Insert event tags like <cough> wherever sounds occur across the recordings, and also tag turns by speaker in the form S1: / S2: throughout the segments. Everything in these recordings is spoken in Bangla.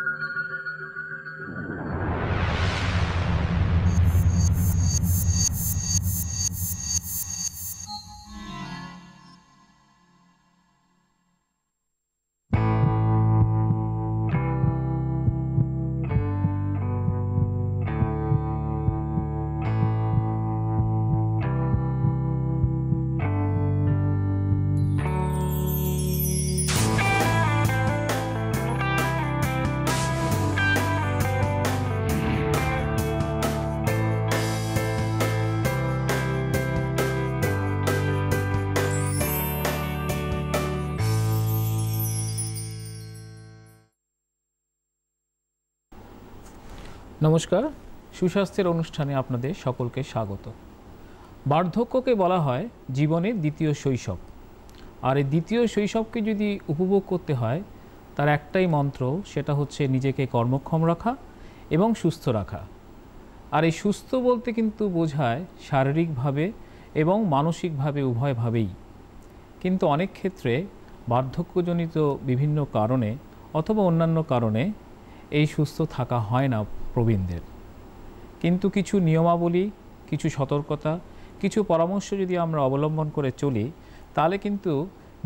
S1: you নমস্কার সুস্বাস্থ্যের অনুষ্ঠানে আপনাদের সকলকে স্বাগত বার্ধক্যকে বলা হয় জীবনের দ্বিতীয় শৈশব আর এই দ্বিতীয় শৈশবকে যদি উপভোগ করতে হয় তার একটাই মন্ত্র সেটা হচ্ছে নিজেকে কর্মক্ষম রাখা এবং সুস্থ রাখা আর এই সুস্থ বলতে কিন্তু বোঝায় শারীরিকভাবে এবং মানসিকভাবে উভয়ভাবেই কিন্তু অনেক ক্ষেত্রে বার্ধক্যজনিত বিভিন্ন কারণে অথবা অন্যান্য কারণে এই সুস্থ থাকা হয় না প্রবীণদের কিন্তু কিছু নিয়মাবলী কিছু সতর্কতা কিছু পরামর্শ যদি আমরা অবলম্বন করে চলি তাহলে কিন্তু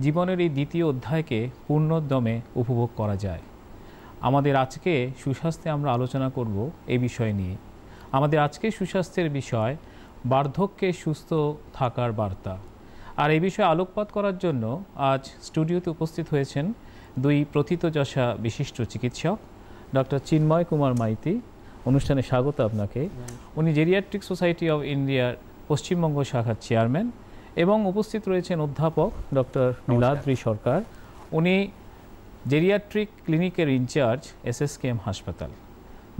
S1: জীবনের এই দ্বিতীয় অধ্যায়কে পূর্ণোদ্যমে উপভোগ করা যায় আমাদের আজকে সুস্বাস্থ্যে আমরা আলোচনা করব এ বিষয় নিয়ে আমাদের আজকে সুস্বাস্থ্যের বিষয় বার্ধক্যে সুস্থ থাকার বার্তা আর এই বিষয়ে আলোকপাত করার জন্য আজ স্টুডিওতে উপস্থিত হয়েছেন দুই প্রথিতযশা বিশিষ্ট চিকিৎসক ডক্টর চিন্ময় কুমার মাইতি অনুষ্ঠানে স্বাগত আপনাকে উনি জেরিয়াট্রিক সোসাইটি অব ইন্ডিয়ার পশ্চিমবঙ্গ শাখার চেয়ারম্যান এবং উপস্থিত রয়েছেন অধ্যাপক ডক্টর নীলাদ্রি সরকার উনি জেরিয়াট্রিক ক্লিনিকের ইনচার্জ এসএসকেএম হাসপাতাল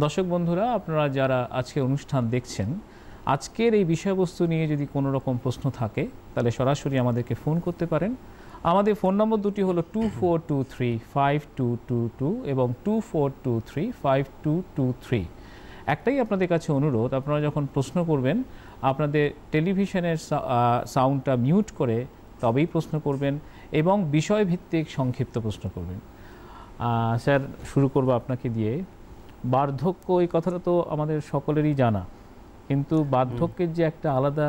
S1: দর্শক বন্ধুরা আপনারা যারা আজকে অনুষ্ঠান দেখছেন আজকের এই বিষয়বস্তু নিয়ে যদি কোনো রকম প্রশ্ন থাকে তাহলে সরাসরি আমাদেরকে ফোন করতে পারেন আমাদের ফোন নম্বর দুটি হলো two four two three five two two two এবং two four two three five two two three একটাই আপনাদের কাছে অনুরোধ আপনারা যখন প্রশ্ন করবেন আপনাদের টেলিভিশনের সাউন্ডটা মিউট করে তবেই প্রশ্ন করবেন এবং বিষয়ভিত্তিক সংক্ষিপ্ত প্রশ্ন করবেন স্যার শুরু করব আপনাকে দিয়ে বার্ধক্য এই কথাটা তো আমাদের সকলেরই জানা কিন্তু বার্ধক্যের যে একটা আলাদা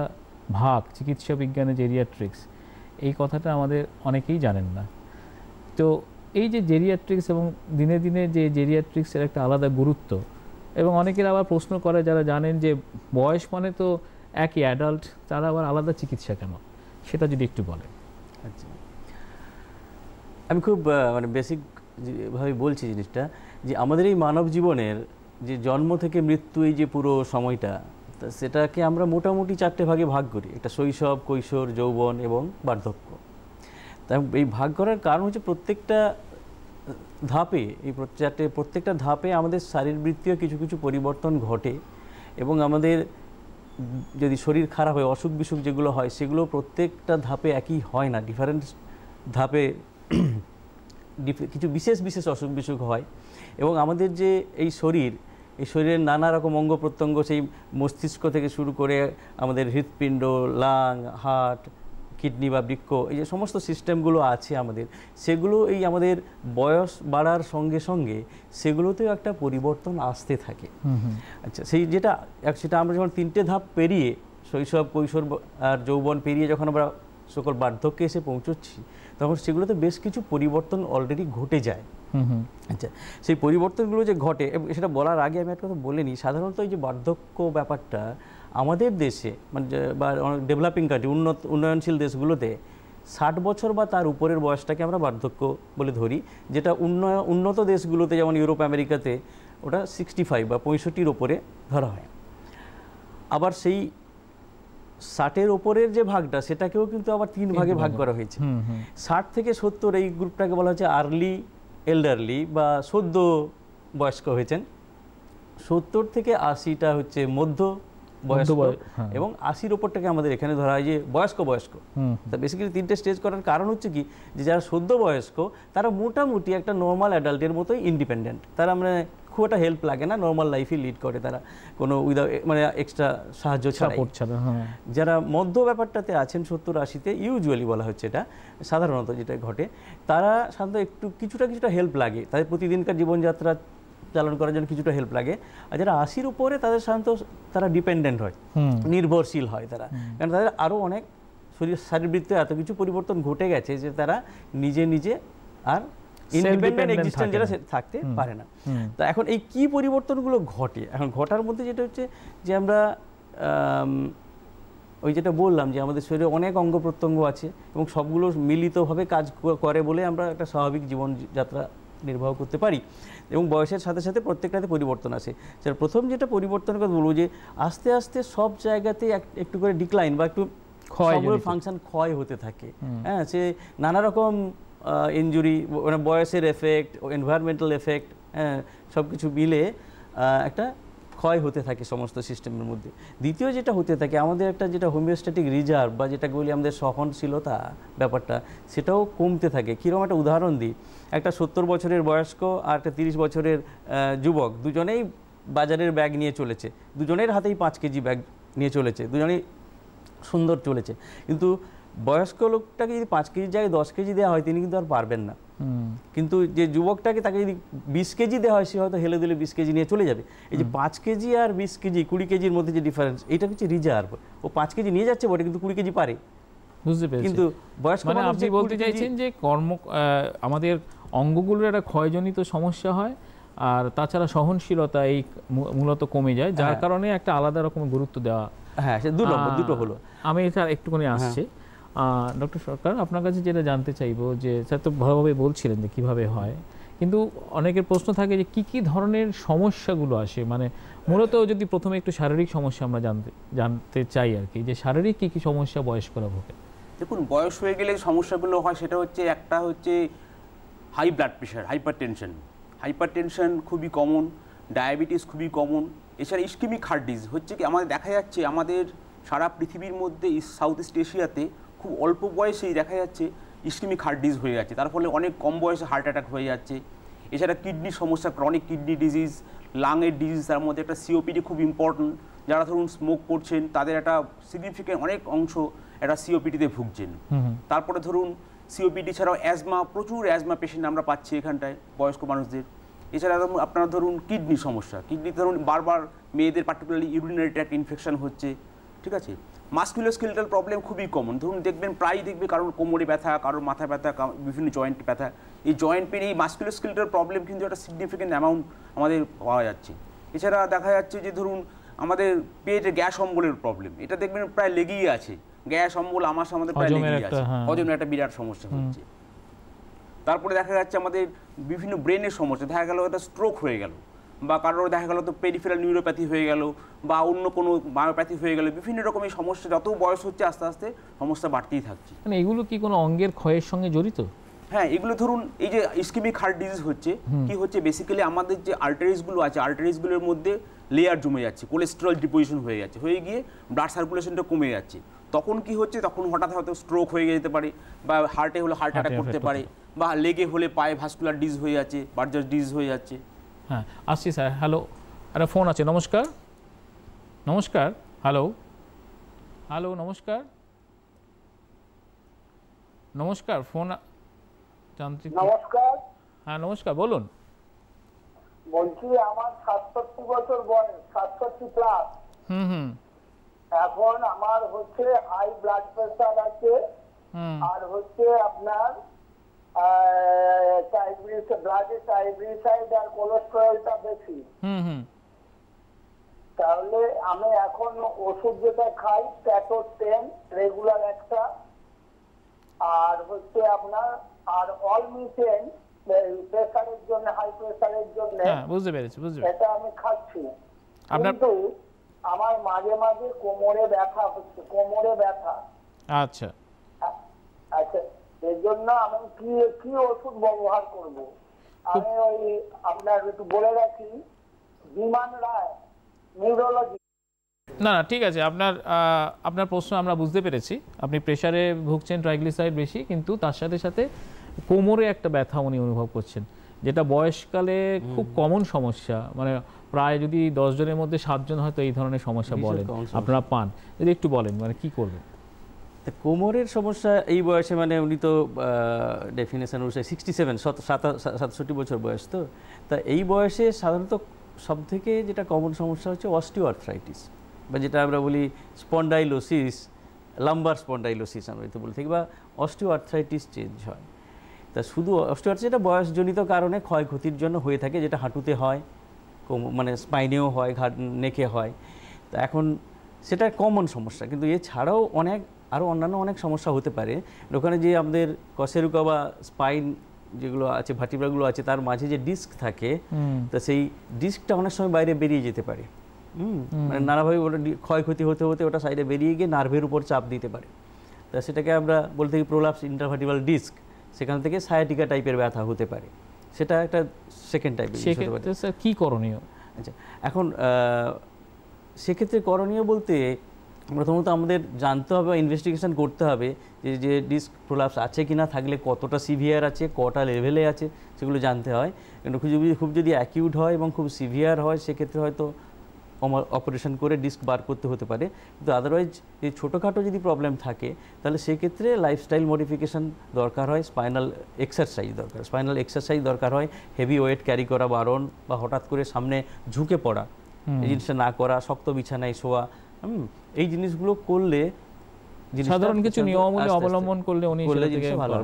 S1: ভাগ চিকিৎসা বিজ্ঞানে জেরিয়াট্রিক্স এই কথাটা আমাদের অনেকেই জানেন না তো এই যে জেরিয়াট্রিক্স এবং দিনে দিনে যে জেরিয়াট্রিক্সের একটা আলাদা গুরুত্ব এবং অনেকের আবার প্রশ্ন করে যারা জানেন যে বয়স মানে তো একই অ্যাডাল্ট তারা আবার আলাদা চিকিৎসা কেন সেটা যদি একটু বলেন
S2: আচ্ছা আমি খুব মানে বেসিক ভাবে বলছি জিনিসটা যে আমাদের এই মানব জীবনের যে জন্ম থেকে মৃত্যু এই যে পুরো সময়টা সেটাকে আমরা মোটামুটি চারটে ভাগে ভাগ করি একটা শৈশব কৈশোর যৌবন এবং বার্ধক্য তাই এই ভাগ করার কারণ হচ্ছে প্রত্যেকটা ধাপে এই চারটে প্রত্যেকটা ধাপে আমাদের শারীরবৃত্তীয় কিছু কিছু পরিবর্তন ঘটে এবং আমাদের যদি শরীর খারাপ হয় অসুখ বিসুখ যেগুলো হয় সেগুলো প্রত্যেকটা ধাপে একই হয় না ডিফারেন্ট ধাপে <clears throat> কিছু বিশেষ বিশেষ অসুখ বিসুখ হয় এবং আমাদের যে এই শরীর এই শরীরের নানা রকম অঙ্গ প্রত্যঙ্গ সেই মস্তিষ্ক থেকে শুরু করে আমাদের হৃৎপিণ্ড লাং হার্ট কিডনি বা বৃক্ষ এই যে সমস্ত সিস্টেমগুলো আছে আমাদের সেগুলো এই আমাদের বয়স বাড়ার সঙ্গে সঙ্গে সেগুলোতেও একটা পরিবর্তন আসতে থাকে আচ্ছা সেই যেটা সেটা আমরা যখন তিনটে ধাপ পেরিয়ে শৈশব কৈশোর আর যৌবন পেরিয়ে যখন আমরা সকল বার্ধক্যে এসে পৌঁছচ্ছি তখন সেগুলোতে বেশ কিছু পরিবর্তন অলরেডি ঘটে যায় আচ্ছা সেই পরিবর্তনগুলো যে ঘটে সেটা বলার আগে আমি একটা কথা বলে নিই সাধারণত এই যে বার্ধক্য ব্যাপারটা আমাদের দেশে মানে বা ডেভেলপিং কান্ট্রি উন্নত উন্নয়নশীল দেশগুলোতে ষাট বছর বা তার উপরের বয়সটাকে আমরা বার্ধক্য বলে ধরি যেটা উন্নয় উন্নত দেশগুলোতে যেমন ইউরোপ আমেরিকাতে ওটা সিক্সটি ফাইভ বা পঁয়ষট্টির ওপরে ধরা হয় আবার সেই ষাটের ওপরের যে ভাগটা সেটাকেও কিন্তু আবার তিন ভাগে ভাগ করা হয়েছে ষাট থেকে সত্তর এই গ্রুপটাকে বলা হচ্ছে আর্লি এল্ডারলি বা সদ্য বয়স্ক হয়েছেন সত্তর থেকে আশিটা হচ্ছে মধ্য
S3: বয়স্ক হ্যাঁ। এবং
S2: আশির ওপরটাকে আমাদের এখানে ধরা হয় যে বয়স্ক বয়স্ক তা বেসিক্যালি তিনটে স্টেজ করার কারণ হচ্ছে কি যে যারা সদ্য বয়স্ক তারা মোটামুটি একটা নর্মাল অ্যাডাল্টের মতোই ইন্ডিপেন্ডেন্ট তারা মানে খুব একটা হেল্প লাগে না নর্মাল লাইফই লিড করে তারা কোনো উইদাউট মানে এক্সট্রা সাহায্য সাপোর্ট ছাড়া হ্যাঁ। যারা মধ্য ব্যাপারটাতে আছেন সত্তর আশিতে ইউজুয়ালি বলা হচ্ছে এটা সাধারণত যেটা ঘটে তারা সাধারণত একটু কিছুটা কিছুটা হেল্প লাগে তাদের প্রতিদিনকার জীবনযাত্রা চালন করার জন্য কিছুটা হেল্প লাগে আর যারা আশির উপরে তাদের সাধারণত তারা ডিপেন্ডেন্ট হয় নির্ভরশীল হয় তারা কারণ তাদের আরও অনেক শরীর শারীরবৃত্তে এত কিছু পরিবর্তন ঘটে গেছে যে তারা নিজে নিজে আর ইন্ডিপেন্ডেন্ট থাকতে পারে না তা এখন এই কি পরিবর্তনগুলো ঘটে এখন ঘটার মধ্যে যেটা হচ্ছে যে আমরা ওই যেটা বললাম যে আমাদের শরীরে অনেক অঙ্গ প্রত্যঙ্গ আছে এবং সবগুলো মিলিতভাবে কাজ করে বলে আমরা একটা স্বাভাবিক জীবনযাত্রা নির্বাহ করতে পারি এবং বয়সের সাথে সাথে প্রত্যেকটাতে পরিবর্তন আসে যার প্রথম যেটা পরিবর্তনের কথা বলবো যে আস্তে আস্তে সব জায়গাতে একটু করে ডিক্লাইন বা একটু ক্ষয় ফাংশন ক্ষয় হতে থাকে হ্যাঁ সে নানা রকম ইঞ্জুরি মানে বয়সের এফেক্ট এনভায়রনমেন্টাল এফেক্ট হ্যাঁ সব কিছু মিলে একটা ক্ষয় হতে থাকে সমস্ত সিস্টেমের মধ্যে দ্বিতীয় যেটা হতে থাকে আমাদের একটা যেটা হোমিওস্ট্যাটিক রিজার্ভ বা যেটা বলি আমাদের সহনশীলতা ব্যাপারটা সেটাও কমতে থাকে কীরকম একটা উদাহরণ দিই একটা সত্তর বছরের বয়স্ক আর একটা তিরিশ বছরের যুবক দুজনেই বাজারের ব্যাগ নিয়ে চলেছে দুজনের হাতেই পাঁচ কেজি ব্যাগ নিয়ে চলেছে দুজনেই সুন্দর চলেছে কিন্তু বয়স্ক লোকটাকে যদি পাঁচ কেজির জায়গায় দশ কেজি দেওয়া হয় তিনি কিন্তু আর পারবেন না কিন্তু যে যুবকটাকে তাকে যদি বিশ কেজি দেওয়া হয় সে হয়তো হেলে দিলে বিশ কেজি নিয়ে চলে যাবে এই যে পাঁচ কেজি আর বিশ কেজি কুড়ি কেজির মধ্যে যে ডিফারেন্স এটা হচ্ছে রিজার্ভ ও পাঁচ কেজি নিয়ে যাচ্ছে বটে কিন্তু কুড়ি কেজি পারে বুঝতে
S1: পেরেছি কিন্তু বয়স্ক মানে আপনি বলতে চাইছেন যে কর্ম আমাদের অঙ্গগুলোর একটা ক্ষয়জনিত সমস্যা হয় আর তাছাড়া সহনশীলতা এই মূলত কমে যায় যার হ্যাঁ। কারণে একটা আলাদা রকম গুরুত্ব দেওয়া হ্যাঁ দুটো দুটো হলো আমি এটা একটুখানি হ্যাঁ। আসছি ডক্টর সরকার আপনার কাছে যেটা জানতে চাইব যে স্যার তো ভালোভাবে বলছিলেন যে কীভাবে হয় কিন্তু অনেকের প্রশ্ন থাকে যে কি কি ধরনের সমস্যাগুলো আসে মানে মূলত যদি প্রথমে একটু শারীরিক সমস্যা আমরা জানতে জানতে চাই আর কি যে শারীরিক কি কি সমস্যা বয়স্করা ভোগে
S3: দেখুন বয়স হয়ে গেলে সমস্যাগুলো হয় সেটা হচ্ছে একটা হচ্ছে high blood pressure hypertension hypertension খুবই কমন ডায়াবেটিস খুবই কমন এছাড়া ইস্কিমিক হার্ট ডিজিজ হচ্ছে কি আমাদের দেখা যাচ্ছে আমাদের সারা পৃথিবীর মধ্যে সাউথ ইস্ট এশিয়াতে খুব অল্প বয়সেই দেখা যাচ্ছে ইস্কিমিক হার্ট ডিজিজ হয়ে যাচ্ছে তার ফলে অনেক কম বয়সে হার্ট অ্যাটাক হয়ে যাচ্ছে এছাড়া কিডনির সমস্যা ক্রনিক কিডনি ডিজিজ লাংয়ের ডিজিজ তার মধ্যে একটা সিওপিডি খুব ইম্পর্ট্যান্ট যারা ধরুন স্মোক করছেন তাদের একটা সিগনিফিকেন্ট অনেক অংশ একটা সিওপিডিতে ভুগছেন তারপরে ধরুন সিওপিডি ছাড়াও অ্যাজমা প্রচুর অ্যাজমা পেশেন্ট আমরা পাচ্ছি এখানটায় বয়স্ক মানুষদের এছাড়া আপনারা ধরুন কিডনি সমস্যা কিডনি ধরুন বারবার মেয়েদের পার্টিকুলারলি ইউরিনারি ট্র্যাক্ট ইনফেকশন হচ্ছে ঠিক আছে মাস্কুলোস্কেলেটাল প্রবলেম খুবই কমন ধরুন দেখবেন প্রায়ই দেখবে কারোর কোমরে ব্যথা কারোর মাথা ব্যথা বিভিন্ন জয়েন্ট ব্যথা এই জয়েন্ট পেন এই মাস্কুলোস্কেলেটাল প্রবলেম কিন্তু একটা সিগনিফিকেন্ট অ্যামাউন্ট আমাদের পাওয়া যাচ্ছে এছাড়া দেখা যাচ্ছে যে ধরুন আমাদের পেটে গ্যাস অম্বলের প্রবলেম এটা দেখবেন প্রায় লেগেই আছে গ্যাস অম্বল আমার আমাদের প্রায় লেগেই আছে হ্যাঁ। হজমের একটা বিরাট সমস্যা হচ্ছে তারপরে দেখা যাচ্ছে আমাদের বিভিন্ন ব্রেনের সমস্যা দেখা গেল একটা স্ট্রোক হয়ে গেল বা কারোর দেখা গেল তো পেরিফেরাল নিউরোপ্যাথি হয়ে গেল বা অন্য কোনো বায়োপ্যাথি হয়ে গেল বিভিন্ন রকমের সমস্যা যত বয়স হচ্ছে আস্তে আস্তে সমস্যা বাড়তেই থাকছে
S1: মানে এগুলো কি কোনো অঙ্গের ক্ষয়ের সঙ্গে জড়িত
S3: হ্যাঁ এগুলো ধরুন এই যে ইস্কিমিক হার্ট ডিজিজ হচ্ছে কি হচ্ছে বেসিক্যালি আমাদের যে আর্টারিসগুলো আছে আর্টারিসগুলোর মধ্যে লেয়ার জমে যাচ্ছে কোলেস্টেরল ডিপোজিশন হয়ে যাচ্ছে হয়ে গিয়ে ব্লাড সার্কুলেশনটা কমে যাচ্ছে তখন কি হচ্ছে তখন হঠাৎ হয়তো স্ট্রোক হয়ে যেতে পারে বা হার্টে হলে হার্ট অ্যাটাক করতে পারে বা লেগে হলে পায়ে ভাস্কুলার ডিজিজ হয়ে যাচ্ছে বার্জার ডিজিজ হয়ে যাচ্ছে
S1: হ্যাঁ আসছি স্যার হ্যালো একটা ফোন আছে নমস্কার নমস্কার হ্যালো হ্যালো নমস্কার নমস্কার ফোন যান্ত্রিক নমস্কার হ্যাঁ নমস্কার বলুন
S4: বলছি আমার সাতষট্টি বছর বয়স সাতষট্টি প্লাস হুম হুম এখন আমার হচ্ছে হাই ব্লাড প্রেসার আছে আর হচ্ছে আপনার সাইড আর কোলেস্টেরলটা বেশি তাহলে আমি এখন ওষুধ যেটা খাই টেন রেগুলার একটা আর হচ্ছে আপনার আর অল মিটেন প্রেসারের জন্য হাই প্রেসারের জন্য হ্যাঁ বুঝতে পেরেছি বুঝতে এটা আমি খাচ্ছি আপনার কিন্তু আমার মাঝে মাঝে কোমরে ব্যথা হচ্ছে কোমরে ব্যথা আচ্ছা আচ্ছা এর জন্য আমি কি কি ওষুধ ব্যবহার করব আমি ওই আপনার একটু বলে রাখি বিমান রায় নিউরোলজি না
S1: না ঠিক আছে আপনার আপনার প্রশ্ন আমরা বুঝতে পেরেছি আপনি প্রেশারে ভুগছেন ট্রাইগ্লিসাইড বেশি কিন্তু তার সাথে সাথে কোমরে একটা ব্যথা উনি অনুভব করছেন যেটা বয়সকালে খুব কমন সমস্যা মানে প্রায় যদি দশজনের মধ্যে সাতজন হয়তো এই ধরনের সমস্যা বলেন আপনারা পান যদি একটু বলেন মানে কি করবেন
S2: কোমরের সমস্যা এই বয়সে মানে উনি তো ডেফিনেশন অনুসারে সিক্সটি সেভেন সাতষট্টি বছর বয়স তো তা এই বয়সে সাধারণত সবথেকে যেটা কমন সমস্যা হচ্ছে অস্টিওআর্থ্রাইটিস বা যেটা আমরা বলি স্পন্ডাইলোসিস লাম্বার স্পন্ডাইলোসিস আমরা এতে বলে থাকি বা অস্টিওআর্থ্রাইটিস চেঞ্জ হয় তা শুধু অস্টিওআর্থ এটা বয়সজনিত কারণে ক্ষয়ক্ষতির জন্য হয়ে থাকে যেটা হাঁটুতে হয় মানে স্পাইনেও হয় ঘাট নেকে হয় তা এখন সেটা কমন সমস্যা কিন্তু এছাড়াও অনেক আরও অন্যান্য অনেক সমস্যা হতে পারে ওখানে যে আমাদের কশেরুকা বা স্পাইন যেগুলো আছে ভাটিপাগুলো আছে তার মাঝে যে ডিস্ক থাকে তা সেই ডিস্কটা অনেক সময় বাইরে বেরিয়ে যেতে পারে মানে নানাভাবে ওটা ক্ষয়ক্ষতি হতে হতে ওটা সাইডে বেরিয়ে গিয়ে নার্ভের উপর চাপ দিতে পারে তা সেটাকে আমরা বলতে থাকি প্রোলাপস ইন্টারভার্টিভাল ডিস্ক সেখান থেকে সায়াটিকা টাইপের ব্যথা হতে পারে সেটা একটা সেকেন্ড টাইপের কি করণীয় আচ্ছা এখন সেক্ষেত্রে করণীয় বলতে প্রথমত আমাদের জানতে হবে বা ইনভেস্টিগেশন করতে হবে যে যে ডিস্ক প্রোলাপস আছে কি না থাকলে কতটা সিভিয়ার আছে কটা লেভেলে আছে সেগুলো জানতে হয় কিন্তু খুব খুব যদি অ্যাকিউট হয় এবং খুব সিভিয়ার হয় সেক্ষেত্রে হয়তো অপারেশন করে ডিস্ক বার করতে হতে পারে কিন্তু আদারওয়াইজ যে ছোটোখাটো যদি প্রবলেম থাকে তাহলে সেক্ষেত্রে লাইফস্টাইল মডিফিকেশান দরকার হয় স্পাইনাল এক্সারসাইজ দরকার স্পাইনাল এক্সারসাইজ দরকার হয় হেভি ওয়েট ক্যারি করা বারণ বা হঠাৎ করে সামনে ঝুঁকে পড়া জিনিসটা না করা শক্ত বিছানায় শোয়া এই জিনিসগুলো করলে সাধারণ কিছু নিয়ম অবলম্বন করলে
S1: উনি ভালো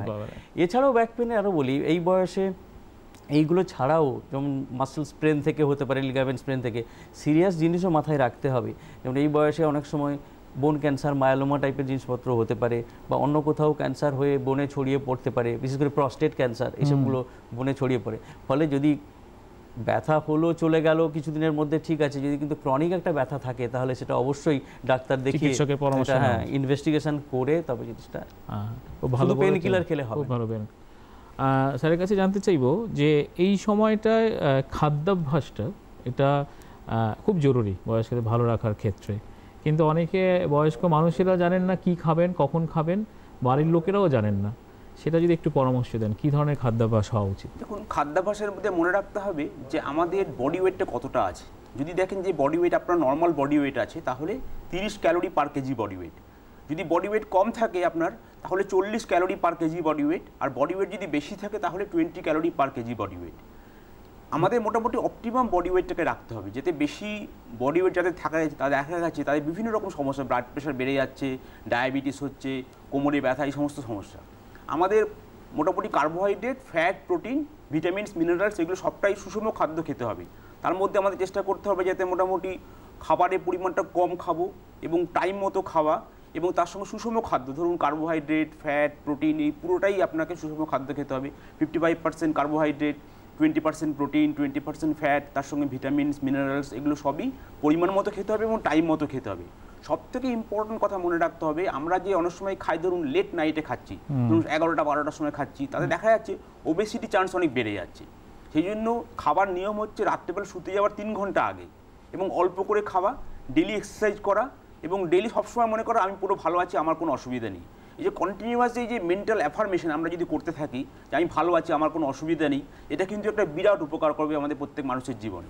S2: এছাড়াও ব্যাক পেনে আরো বলি এই বয়সে এইগুলো ছাড়াও যেমন মাসেল স্প্রেন থেকে হতে পারে লিগামেন্ট স্প্রেন থেকে সিরিয়াস জিনিসও মাথায় রাখতে হবে যেমন এই বয়সে অনেক সময় বোন ক্যান্সার মায়ালোমা টাইপের জিনিসপত্র হতে পারে বা অন্য কোথাও ক্যান্সার হয়ে বনে ছড়িয়ে পড়তে পারে বিশেষ করে প্রস্টেট ক্যান্সার এসবগুলো বনে ছড়িয়ে পড়ে ফলে যদি ব্যথা হলো চলে গেল কিছুদিনের মধ্যে ঠিক আছে যদি কিন্তু ক্রনিক একটা ব্যথা থাকে তাহলে সেটা অবশ্যই ডাক্তার দেখিয়ে পরামর্শ হ্যাঁ ইনভেস্টিগেশন করে তবে জিনিসটা ভালো পেন কিলার খেলে হবে
S1: ভালো পেন স্যারের কাছে জানতে চাইব যে এই সময়টায় খাদ্যাভ্যাসটা এটা খুব জরুরি বয়স্কদের ভালো রাখার ক্ষেত্রে কিন্তু অনেকে বয়স্ক মানুষেরা জানেন না কি খাবেন কখন খাবেন বাড়ির লোকেরাও জানেন না সেটা যদি একটু পরামর্শ দেন কি ধরনের খাদ্যাভ্যাস হওয়া উচিত
S3: দেখুন খাদ্যাভ্যাসের মধ্যে মনে রাখতে হবে যে আমাদের বডি ওয়েটটা কতটা আছে যদি দেখেন যে বডি ওয়েট আপনার নর্মাল বডি ওয়েট আছে তাহলে তিরিশ calorie per kg body weight যদি বডি ওয়েট কম থাকে আপনার তাহলে চল্লিশ calorie per kg body weight আর বডি ওয়েট যদি বেশি থাকে তাহলে twenty calorie per kg body weight আমাদের মোটামুটি অপটিমাম বডি ওয়েটটাকে রাখতে হবে যাতে বেশি বডি ওয়েট যাদের থাকা তাদের দেখা যাচ্ছে তাদের বিভিন্ন রকম সমস্যা ব্লাড প্রেশার বেড়ে যাচ্ছে ডায়াবেটিস হচ্ছে কোমরে ব্যথা এই সমস্ত সমস্যা আমাদের মোটামুটি carbohydrate fat protein vitamins minerals এগুলো সবটাই সুষম খাদ্য খেতে হবে তার মধ্যে আমাদের চেষ্টা করতে হবে যাতে মোটামুটি খাবারের পরিমাণটা কম খাবো এবং টাইম মতো খাওয়া এবং তার সঙ্গে সুষম খাদ্য ধরুন কার্বোহাইড্রেট ফ্যাট প্রোটিন এই পুরোটাই আপনাকে সুষম খাদ্য খেতে হবে fifty five percent carbohydrate twenty percent protein twenty percent fat তার সঙ্গে ভিটামিনস মিনারেলস এগুলো সবই পরিমাণ মতো খেতে হবে এবং টাইম মতো খেতে হবে সবথেকে ইম্পর্টেন্ট কথা মনে রাখতে হবে আমরা যে অনেক সময় খাই ধরুন লেট নাইটে খাচ্ছি ধরুন এগারোটা বারোটার সময় খাচ্ছি তাতে দেখা যাচ্ছে ওবেসিটি চান্স অনেক বেড়ে যাচ্ছে সেই জন্য খাবার নিয়ম হচ্ছে রাত্রেবেলা শুতে যাওয়ার তিন ঘন্টা আগে এবং অল্প করে খাওয়া ডেলি এক্সারসাইজ করা এবং ডেলি সবসময় মনে করো আমি পুরো ভালো আছি আমার কোনো অসুবিধা নেই এই যে কন্টিনিউয়াসলি যে মেন্টাল অ্যাফার্মেশন আমরা যদি করতে থাকি যে আমি ভালো আছি আমার কোনো অসুবিধা নেই এটা কিন্তু একটা বিরাট উপকার করবে আমাদের প্রত্যেক মানুষের জীবনে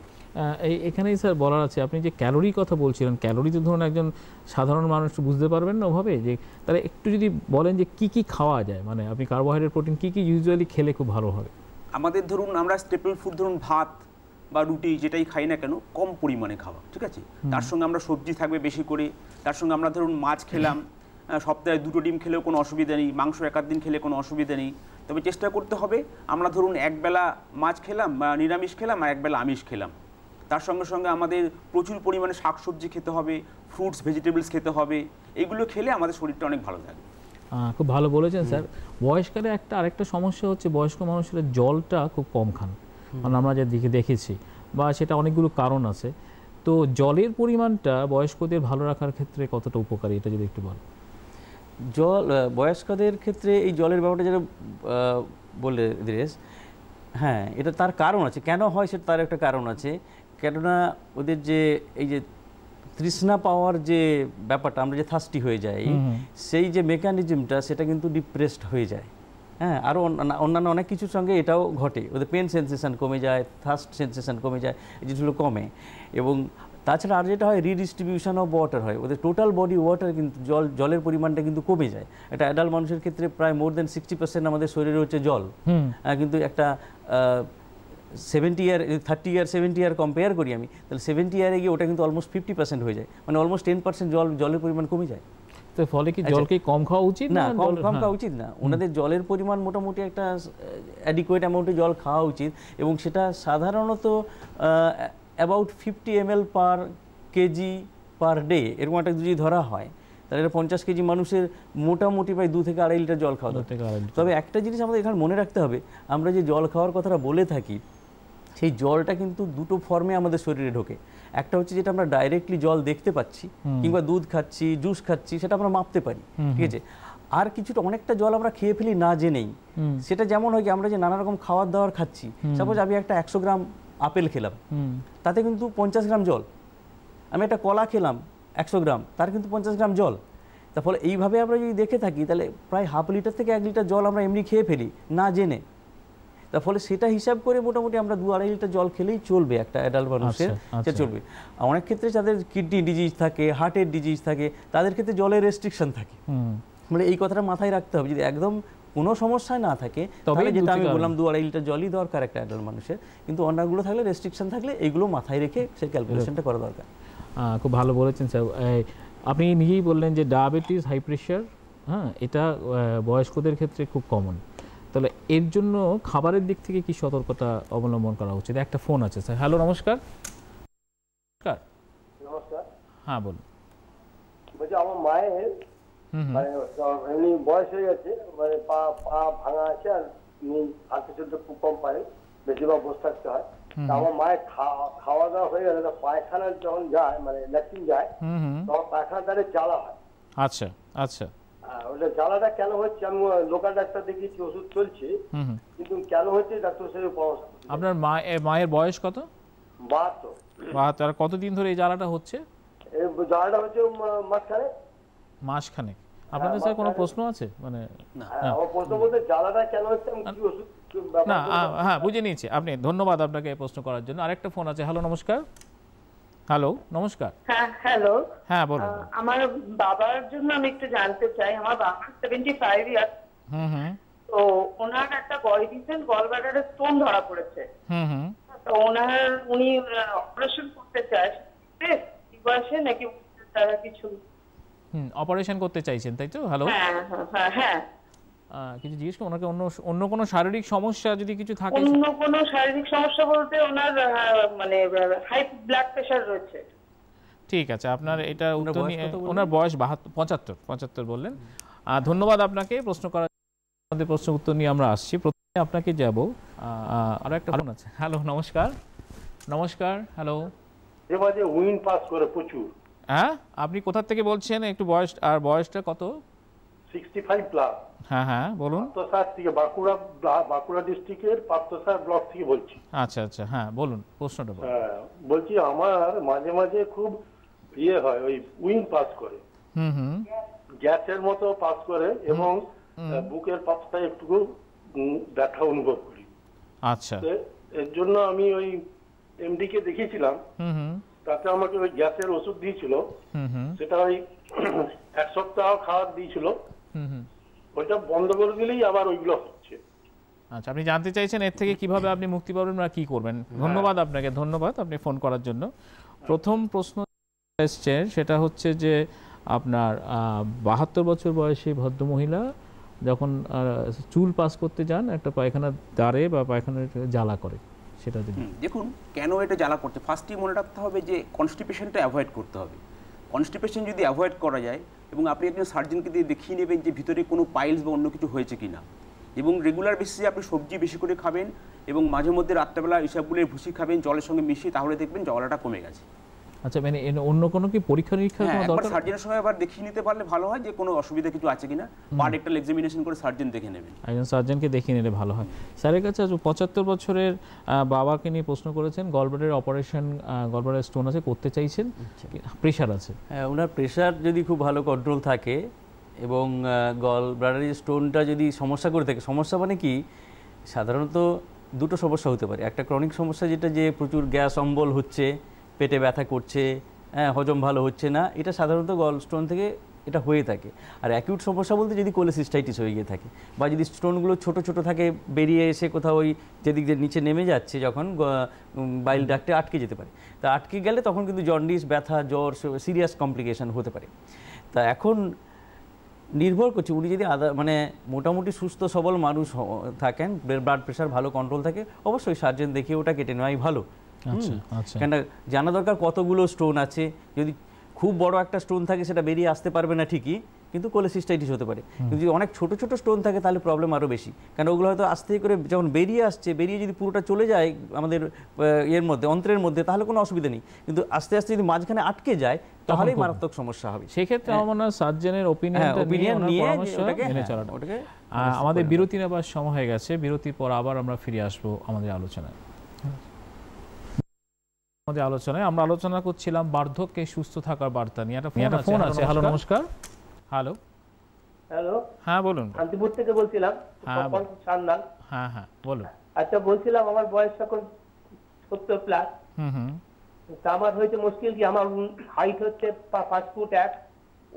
S1: এখানেই স্যার বলার আছে আপনি যে ক্যালোরি কথা বলছিলেন ক্যালোরি তো ধরুন একজন সাধারণ মানুষ বুঝতে পারবেন না ওভাবে যে তাহলে একটু যদি বলেন যে কি কি খাওয়া যায় মানে আপনি কার্বোহাইড্রেট প্রোটিন কি কি ইউজুয়ালি খেলে খুব ভালো হবে
S3: আমাদের ধরুন আমরা স্টেপল ফুড ধরুন ভাত বা রুটি যেটাই খাই না কেন কম পরিমাণে খাওয়া ঠিক আছে তার সঙ্গে আমরা সবজি থাকবে বেশি করে তার সঙ্গে আমরা ধরুন মাছ খেলাম সপ্তাহে দুটো ডিম খেলেও কোনো অসুবিধা নেই মাংস এক দিন খেলে কোনো অসুবিধা নেই তবে চেষ্টা করতে হবে আমরা ধরুন একবেলা মাছ খেলাম বা নিরামিষ খেলাম আর একবেলা আমিষ খেলাম তার সঙ্গে সঙ্গে আমাদের প্রচুর পরিমাণে শাক সবজি খেতে হবে ফ্রুটস ভেজিটেবলস খেতে হবে এগুলো খেলে আমাদের শরীরটা অনেক ভালো থাকে
S1: খুব ভালো বলেছেন স্যার বয়সকালে একটা আরেকটা সমস্যা হচ্ছে বয়স্ক মানুষেরা জলটা খুব কম খান কারণ মানে আমরা যা দিকে দেখেছি বা সেটা অনেকগুলো কারণ আছে তো জলের পরিমাণটা বয়স্কদের ভালো রাখার ক্ষেত্রে কতটা উপকারী এটা যদি একটু বলেন
S2: জল বয়স্কদের ক্ষেত্রে এই জলের ব্যাপারটা যেটা বললে দীরেশ হ্যাঁ এটা তার কারণ আছে কেন হয় সেটা তার একটা কারণ আছে কেননা ওদের যে এই যে তৃষ্ণা পাওয়ার যে ব্যাপারটা আমরা যে থাস্টি হয়ে যাই সেই যে মেকানিজমটা সেটা কিন্তু ডিপ্রেসড হয়ে যায় হ্যাঁ আরও অন্যান্য অনেক কিছুর সঙ্গে এটাও ঘটে ওদের পেন সেন্সেশন কমে যায় থাস্ট সেন্সেশন কমে যায় এই জিনিসগুলো কমে এবং তাছাড়া আর যেটা হয় রিডিস্ট্রিবিউশন অফ ওয়াটার হয় ওদের টোটাল বডি ওয়াটার কিন্তু জল জলের পরিমাণটা কিন্তু কমে যায় একটা অ্যাডাল্ট মানুষের ক্ষেত্রে প্রায় মোর দেন সিক্সটি পার্সেন্ট আমাদের শরীরে হচ্ছে জল কিন্তু একটা seventy year thirty year seventy year compare করি আমি তাহলে সেভেন্টি ইয়ারে গিয়ে ওটা কিন্তু অলমোস্ট ফিফটি পার্সেন্ট হয়ে যায় মানে অলমোস্ট টেন পার্সেন্ট জল জলের পরিমাণ কমে যায়
S1: তো ফলে কি আচ্ছা। জলকে
S2: কম খাওয়া উচিত না কম কম হ্যাঁ। খাওয়া উচিত না ওনাদের জলের পরিমাণ মোটামুটি একটা অ্যাডিকুয়েট অ্যামাউন্টে জল খাওয়া উচিত এবং সেটা সাধারণত about fifty M per kg per day এরকম একটা যদি ধরা হয় তাহলে এটা পঞ্চাশ কেজি মানুষের মোটামুটি প্রায় দু থেকে আড়াই লিটার জল খাওয়া তবে একটা জিনিস আমাদের এখানে মনে রাখতে হবে আমরা যে জল খাওয়ার কথাটা বলে থাকি সেই জলটা কিন্তু দুটো ফর্মে আমাদের শরীরে ঢোকে একটা হচ্ছে যেটা আমরা ডাইরেক্টলি জল দেখতে পাচ্ছি কিংবা দুধ খাচ্ছি জুস খাচ্ছি সেটা আমরা মাপতে পারি ঠিক আছে আর কিছুটা অনেকটা জল আমরা খেয়ে ফেলি না জেনেই সেটা যেমন হয় কি আমরা যে নানা রকম খাবার দাবার খাচ্ছি সাপোজ আমি একটা একশো গ্রাম আপেল খেলাম তাতে কিন্তু পঞ্চাশ গ্রাম জল আমি একটা কলা খেলাম একশো গ্রাম তার কিন্তু পঞ্চাশ গ্রাম জল তার ফলে এইভাবে আমরা যদি দেখে থাকি তাহলে প্রায় হাফ লিটার থেকে এক লিটার জল আমরা এমনি খেয়ে ফেলি না জেনে তার ফলে সেটা হিসাব করে মোটামুটি আমরা দু আড়াই লিটার জল খেলেই চলবে একটা অ্যাডাল্ট মানুষের আচ্ছা, সেটা আচ্ছা। চলবে অনেক ক্ষেত্রে যাদের কিডনি ডিজিজ থাকে হার্টের ডিজিজ থাকে তাদের ক্ষেত্রে জলের রেস্ট্রিকশন থাকে মানে এই কথাটা মাথায় রাখতে হবে যদি একদম কোনো সমস্যায় না থাকে তবে যেটা আমি বললাম দু আড়াই লিটার জলই দরকার একটা অ্যাডাল মানুষের কিন্তু অন্যগুলো থাকলে রেস্ট্রিকশন থাকলে এগুলো মাথায় রেখে সেই ক্যালকুলেশনটা করা দরকার
S1: খুব ভালো বলেছেন স্যার আপনি নিজেই বললেন যে ডায়াবেটিস হাই প্রেশার হ্যাঁ এটা বয়স্কদের ক্ষেত্রে খুব কমন তাহলে এর জন্য খাবারের দিক থেকে কি সতর্কতা অবলম্বন করা উচিত একটা ফোন আছে স্যার হ্যালো নমস্কার নমস্কার হ্যাঁ বলুন
S4: বলছি আমার মায়ের মানে বয়স হয়ে গেছে মানে পা পা ভাঙা আছে আর হাতে চলতে খুব কম পারে বেশিরভাগ বসে থাকতে হয় আমার মায়ের খাওয়া দাওয়া হয়ে গেলে পায়খানা যখন যায় মানে ল্যাট্রিন যায় তখন পায়খানা তাহলে হয়
S5: আচ্ছা আচ্ছা
S4: হ্যাঁ, ওটা জ্বালাটা কেন হচ্ছে আমি লোকাল ডাক্তার দেখিয়েছি ওষুধ চলছে কিন্তু কেন হচ্ছে ডাক্তার সাথে পরামর্শ
S1: আপনার মা মায়ের বয়স কত বাহাত্তর বাহাত্তর কতদিন ধরে এই জ্বালাটা হচ্ছে
S4: জ্বালাটা হচ্ছে মাসখানেক
S1: মাসখানেক আপনাদের স্যার কোনো প্রশ্ন আছে মানে না হ্যাঁ বুঝে নিয়েছি আপনি ধন্যবাদ আপনাকে প্রশ্ন করার জন্য আরেকটা ফোন আছে হ্যালো নমস্কার হ্যালো নমস্কার
S4: হ্যাঁ হ্যালো
S1: হ্যাঁ বলুন
S6: আমার বাবার জন্য আমি একটু জানতে চাই আমার বাবা 75 ইয়ার হুম হুম তো ওনার একটা গয়ডিসেন গলব্লাডারে স্টোন ধরা পড়েছে হুম হুম তো ওনার উনি অপারেশন করতে চায় কি বয়সে নাকি তারা কিছু
S1: হুম অপারেশন করতে চাইছেন তাই তো হ্যালো হ্যাঁ হ্যাঁ, হ্যাঁ। কিছু জিজ্ঞেস করি ওনাকে অন্য অন্য কোনো শারীরিক সমস্যা যদি কিছু থাকে অন্য কোনো শারীরিক
S6: সমস্যা বলতে ওনার মানে হাই ব্লাড প্রেসার রয়েছে
S1: ঠিক আছে আপনার এটা উত্তর নিয়ে ওনার বয়স বাহাত্তর পঁচাত্তর পঁচাত্তর বললেন ধন্যবাদ আপনাকে প্রশ্ন করার আমাদের প্রশ্ন উত্তর নিয়ে আমরা আসছি প্রথমে আপনাকে যাব আরো একটা ফোন আছে হ্যালো নমস্কার নমস্কার হ্যালো
S4: এবারে উইন পাস করে প্রচুর
S1: হ্যাঁ আপনি কোথা থেকে বলছেন একটু বয়স আর বয়সটা কত
S4: 65 প্লাস
S1: হ্যাঁ হ্যাঁ বলুন
S4: পার্থসার থেকে বাঁকুড়া বাঁকুড়া ডিস্ট্রিক্টের পার্থসার ব্লক থেকে বলছি
S5: আচ্ছা আচ্ছা হ্যাঁ বলুন প্রশ্নটা বলুন
S4: হ্যাঁ, বলছি আমার মাঝে মাঝে খুব ইয়ে হয় ওই উইং পাস করে হুম হুম গ্যাসের মতো পাস করে এবং বুকের পাপটা একটু ব্যথা অনুভব করি আচ্ছা এর জন্য আমি ওই এমডি কে দেখিয়েছিলাম হুম হুম তাতে আমাকে ওই গ্যাসের ওষুধ দিয়েছিল সেটা ওই <clears throat> এক সপ্তাহ খাওয়ার দিয়েছিল ওইটা বন্ধ করে দিলেই আবার ওইগুলো হচ্ছে
S1: আচ্ছা আপনি জানতে চাইছেন এর থেকে কিভাবে আপনি মুক্তি পাবেন বা কি করবেন হ্যাঁ। ধন্যবাদ আপনাকে ধন্যবাদ আপনি ফোন করার জন্য প্রথম প্রশ্ন এসছে সেটা হচ্ছে যে আপনার বাহাত্তর বছর বয়সী ভদ্রমহিলা যখন চুল পাস করতে যান একটা পায়খানার দ্বারে বা পায়খানার জ্বালা করে সেটা
S3: যদি দেখুন কেন এটা জ্বালা করছে ফার্স্টই মনে রাখতে হবে যে কনস্টিপেশনটা অ্যাভয়েড করতে হবে কনস্টিপেশন যদি অ্যাভয়েড করা যায় এবং আপনি একজন সার্জনকে দিয়ে দেখিয়ে নেবেন যে ভিতরে কোনো পাইলস বা অন্য কিছু হয়েছে কি না এবং রেগুলার বেসিসে আপনি সবজি বেশি করে খাবেন এবং মাঝে মধ্যে রাত্রেবেলা এসবগুলোর ভুসি খাবেন জলের সঙ্গে মিশিয়ে তাহলে দেখবেন জলাটা কমে গেছে
S1: আচ্ছা মানে অন্য কোনো কি পরীক্ষা নিরীক্ষা হ্যাঁ, কোনো দরকার সার্জনের
S3: সময় আবার দেখিয়ে নিতে পারলে ভালো হয় যে কোনো অসুবিধা কিছু আছে কিনা পার্ট একটা এক্সামিনেশন করে সার্জন দেখে নেবেন
S1: একজন সার্জনকে দেখিয়ে নিলে ভালো হয় স্যারের কাছে আজ পঁচাত্তর বছরের বাবাকে নিয়ে প্রশ্ন করেছেন গলব্লাডারের অপারেশন গলব্লাডার স্টোন আছে করতে চাইছেন প্রেশার আচ্ছা। আছে
S2: হ্যাঁ ওনার প্রেশার যদি খুব ভালো কন্ট্রোল থাকে এবং গল স্টোনটা যদি সমস্যা করে থাকে সমস্যা মানে কি সাধারণত দুটো সমস্যা হতে পারে একটা ক্রনিক সমস্যা যেটা যে প্রচুর গ্যাস অম্বল হচ্ছে পেটে ব্যথা করছে হ্যাঁ হজম ভালো হচ্ছে না এটা সাধারণত গল স্টোন থেকে এটা হয়ে থাকে আর অ্যাকিউট সমস্যা বলতে যদি কোলেসিস্টাইটিস হয়ে গিয়ে থাকে বা যদি স্টোনগুলো ছোট ছোট থাকে বেরিয়ে এসে কোথাও ওই যেদিক দিয়ে নিচে নেমে যাচ্ছে যখন বাইল ডাক্তে আটকে যেতে পারে তা আটকে গেলে তখন কিন্তু জন্ডিস ব্যথা জ্বর সিরিয়াস কমপ্লিকেশান হতে পারে তা এখন নির্ভর করছে উনি যদি আদা মানে মোটামুটি সুস্থ সবল মানুষ থাকেন ব্লাড প্রেশার ভালো কন্ট্রোল থাকে অবশ্যই সার্জেন দেখিয়ে ওটা কেটে নেওয়াই ভালো আচ্ছা, আচ্ছা। জানা দরকার কতগুলো স্টোন আছে যদি খুব বড় একটা স্টোন থাকে সেটা বেরিয়ে আসতে পারবে না ঠিকই কিন্তু কোলেসিস্টাইটিস হতে পারে কিন্তু যদি অনেক ছোট ছোট স্টোন থাকে তাহলে প্রবলেম আরও বেশি কারণ ওগুলো হয়তো আস্তে করে যখন বেরিয়ে আসছে বেরিয়ে যদি পুরোটা চলে যায় আমাদের ইয়ের মধ্যে অন্ত্রের মধ্যে তাহলে কোনো অসুবিধা নেই কিন্তু আস্তে আস্তে যদি মাঝখানে আটকে যায় তাহলেই মারাত্মক সমস্যা হবে সেক্ষেত্রে হ্যাঁ। আমার
S1: মনে হয় সার্জেনের ওপিনিয়ন হ্যাঁ, নিয়ে মেনে হ্যাঁ, চলাটা আমাদের বিরতি নেবার সময় হয়ে গেছে বিরতির পর আবার আমরা ফিরে আসবো আমাদের আলোচনায় আমাদের আলোচনায় আমরা আলোচনা করছিলাম বার্ধক্যে সুস্থ থাকার বার্তা নিয়ে একটা ফোন আছে হ্যালো নমস্কার হ্যালো হ্যালো হ্যাঁ বলুন শান্তিপুর
S6: থেকে বলছিলাম হ্যাঁ, সান্দাল
S1: হ্যাঁ হ্যাঁ বলুন
S6: আচ্ছা বলছিলাম আমার বয়স এখন সত্তর প্লাস হুম তা আমার হয়েছে মুশকিল কি আমার হাইট হচ্ছে পাঁচ ফুট এক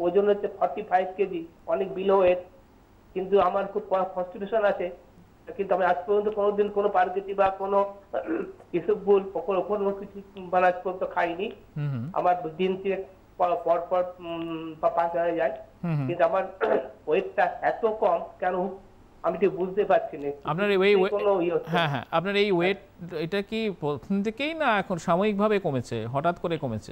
S6: ওজন হচ্ছে ফর্টি ফাইভ কেজি অনেক বিলো ওয়েট কিন্তু আমার খুব কনস্টিটিউশন আছে কিন্তু আমি আজ পর্যন্ত কোনোদিন কোনো পারগেটি বা কোনো ইসবগুল <clears throat> ভুল কোনো কিছু মানে আজ পর্যন্ত খাইনি আমার দিন থেকে পর পর পাঁচ হাজার যায় কিন্তু আমার ওয়েটটা <clears throat> এত কম কেন আমি ঠিক বুঝতে পারছি না আপনার এই ইয়ে
S1: হ্যাঁ হ্যাঁ আপনার এই ওয়েট এটা কি প্রথম থেকেই না এখন সাময়িকভাবে কমেছে হঠাৎ করে কমেছে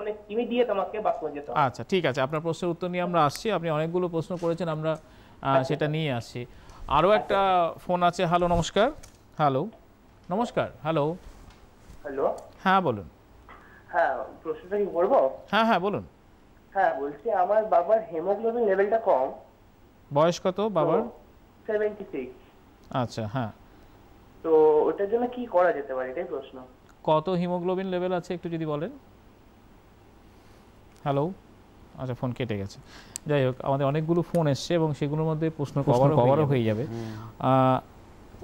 S6: মানে ইমিডিয়েট আমাকে বাদ করে যেতে আচ্ছা
S1: ঠিক আছে আপনার প্রশ্নের উত্তর নিয়ে আমরা আসছি আপনি অনেকগুলো প্রশ্ন করেছেন আমরা আচ্ছা। সেটা নিয়ে আসছি আরও একটা আচ্ছা। ফোন আছে হ্যালো নমস্কার হ্যালো নমস্কার হ্যালো হ্যালো হ্যাঁ বলুন
S6: হ্যাঁ প্রশ্নটা কি করবো হ্যাঁ হ্যাঁ বলুন হ্যাঁ বলছি আমার বাবার হেমোগ্লোবিন লেভেলটা কম
S1: বয়স কত বাবার
S6: 76 আচ্ছা হ্যাঁ তো ওটার জন্য কি করা যেতে পারে এটাই প্রশ্ন
S1: কত হিমোগ্লোবিন লেভেল আছে একটু যদি বলেন হ্যালো আচ্ছা ফোন কেটে গেছে যাই হোক আমাদের অনেকগুলো ফোন এসছে এবং সেগুলোর মধ্যে প্রশ্ন কভারও কভারও হয়ে যাবে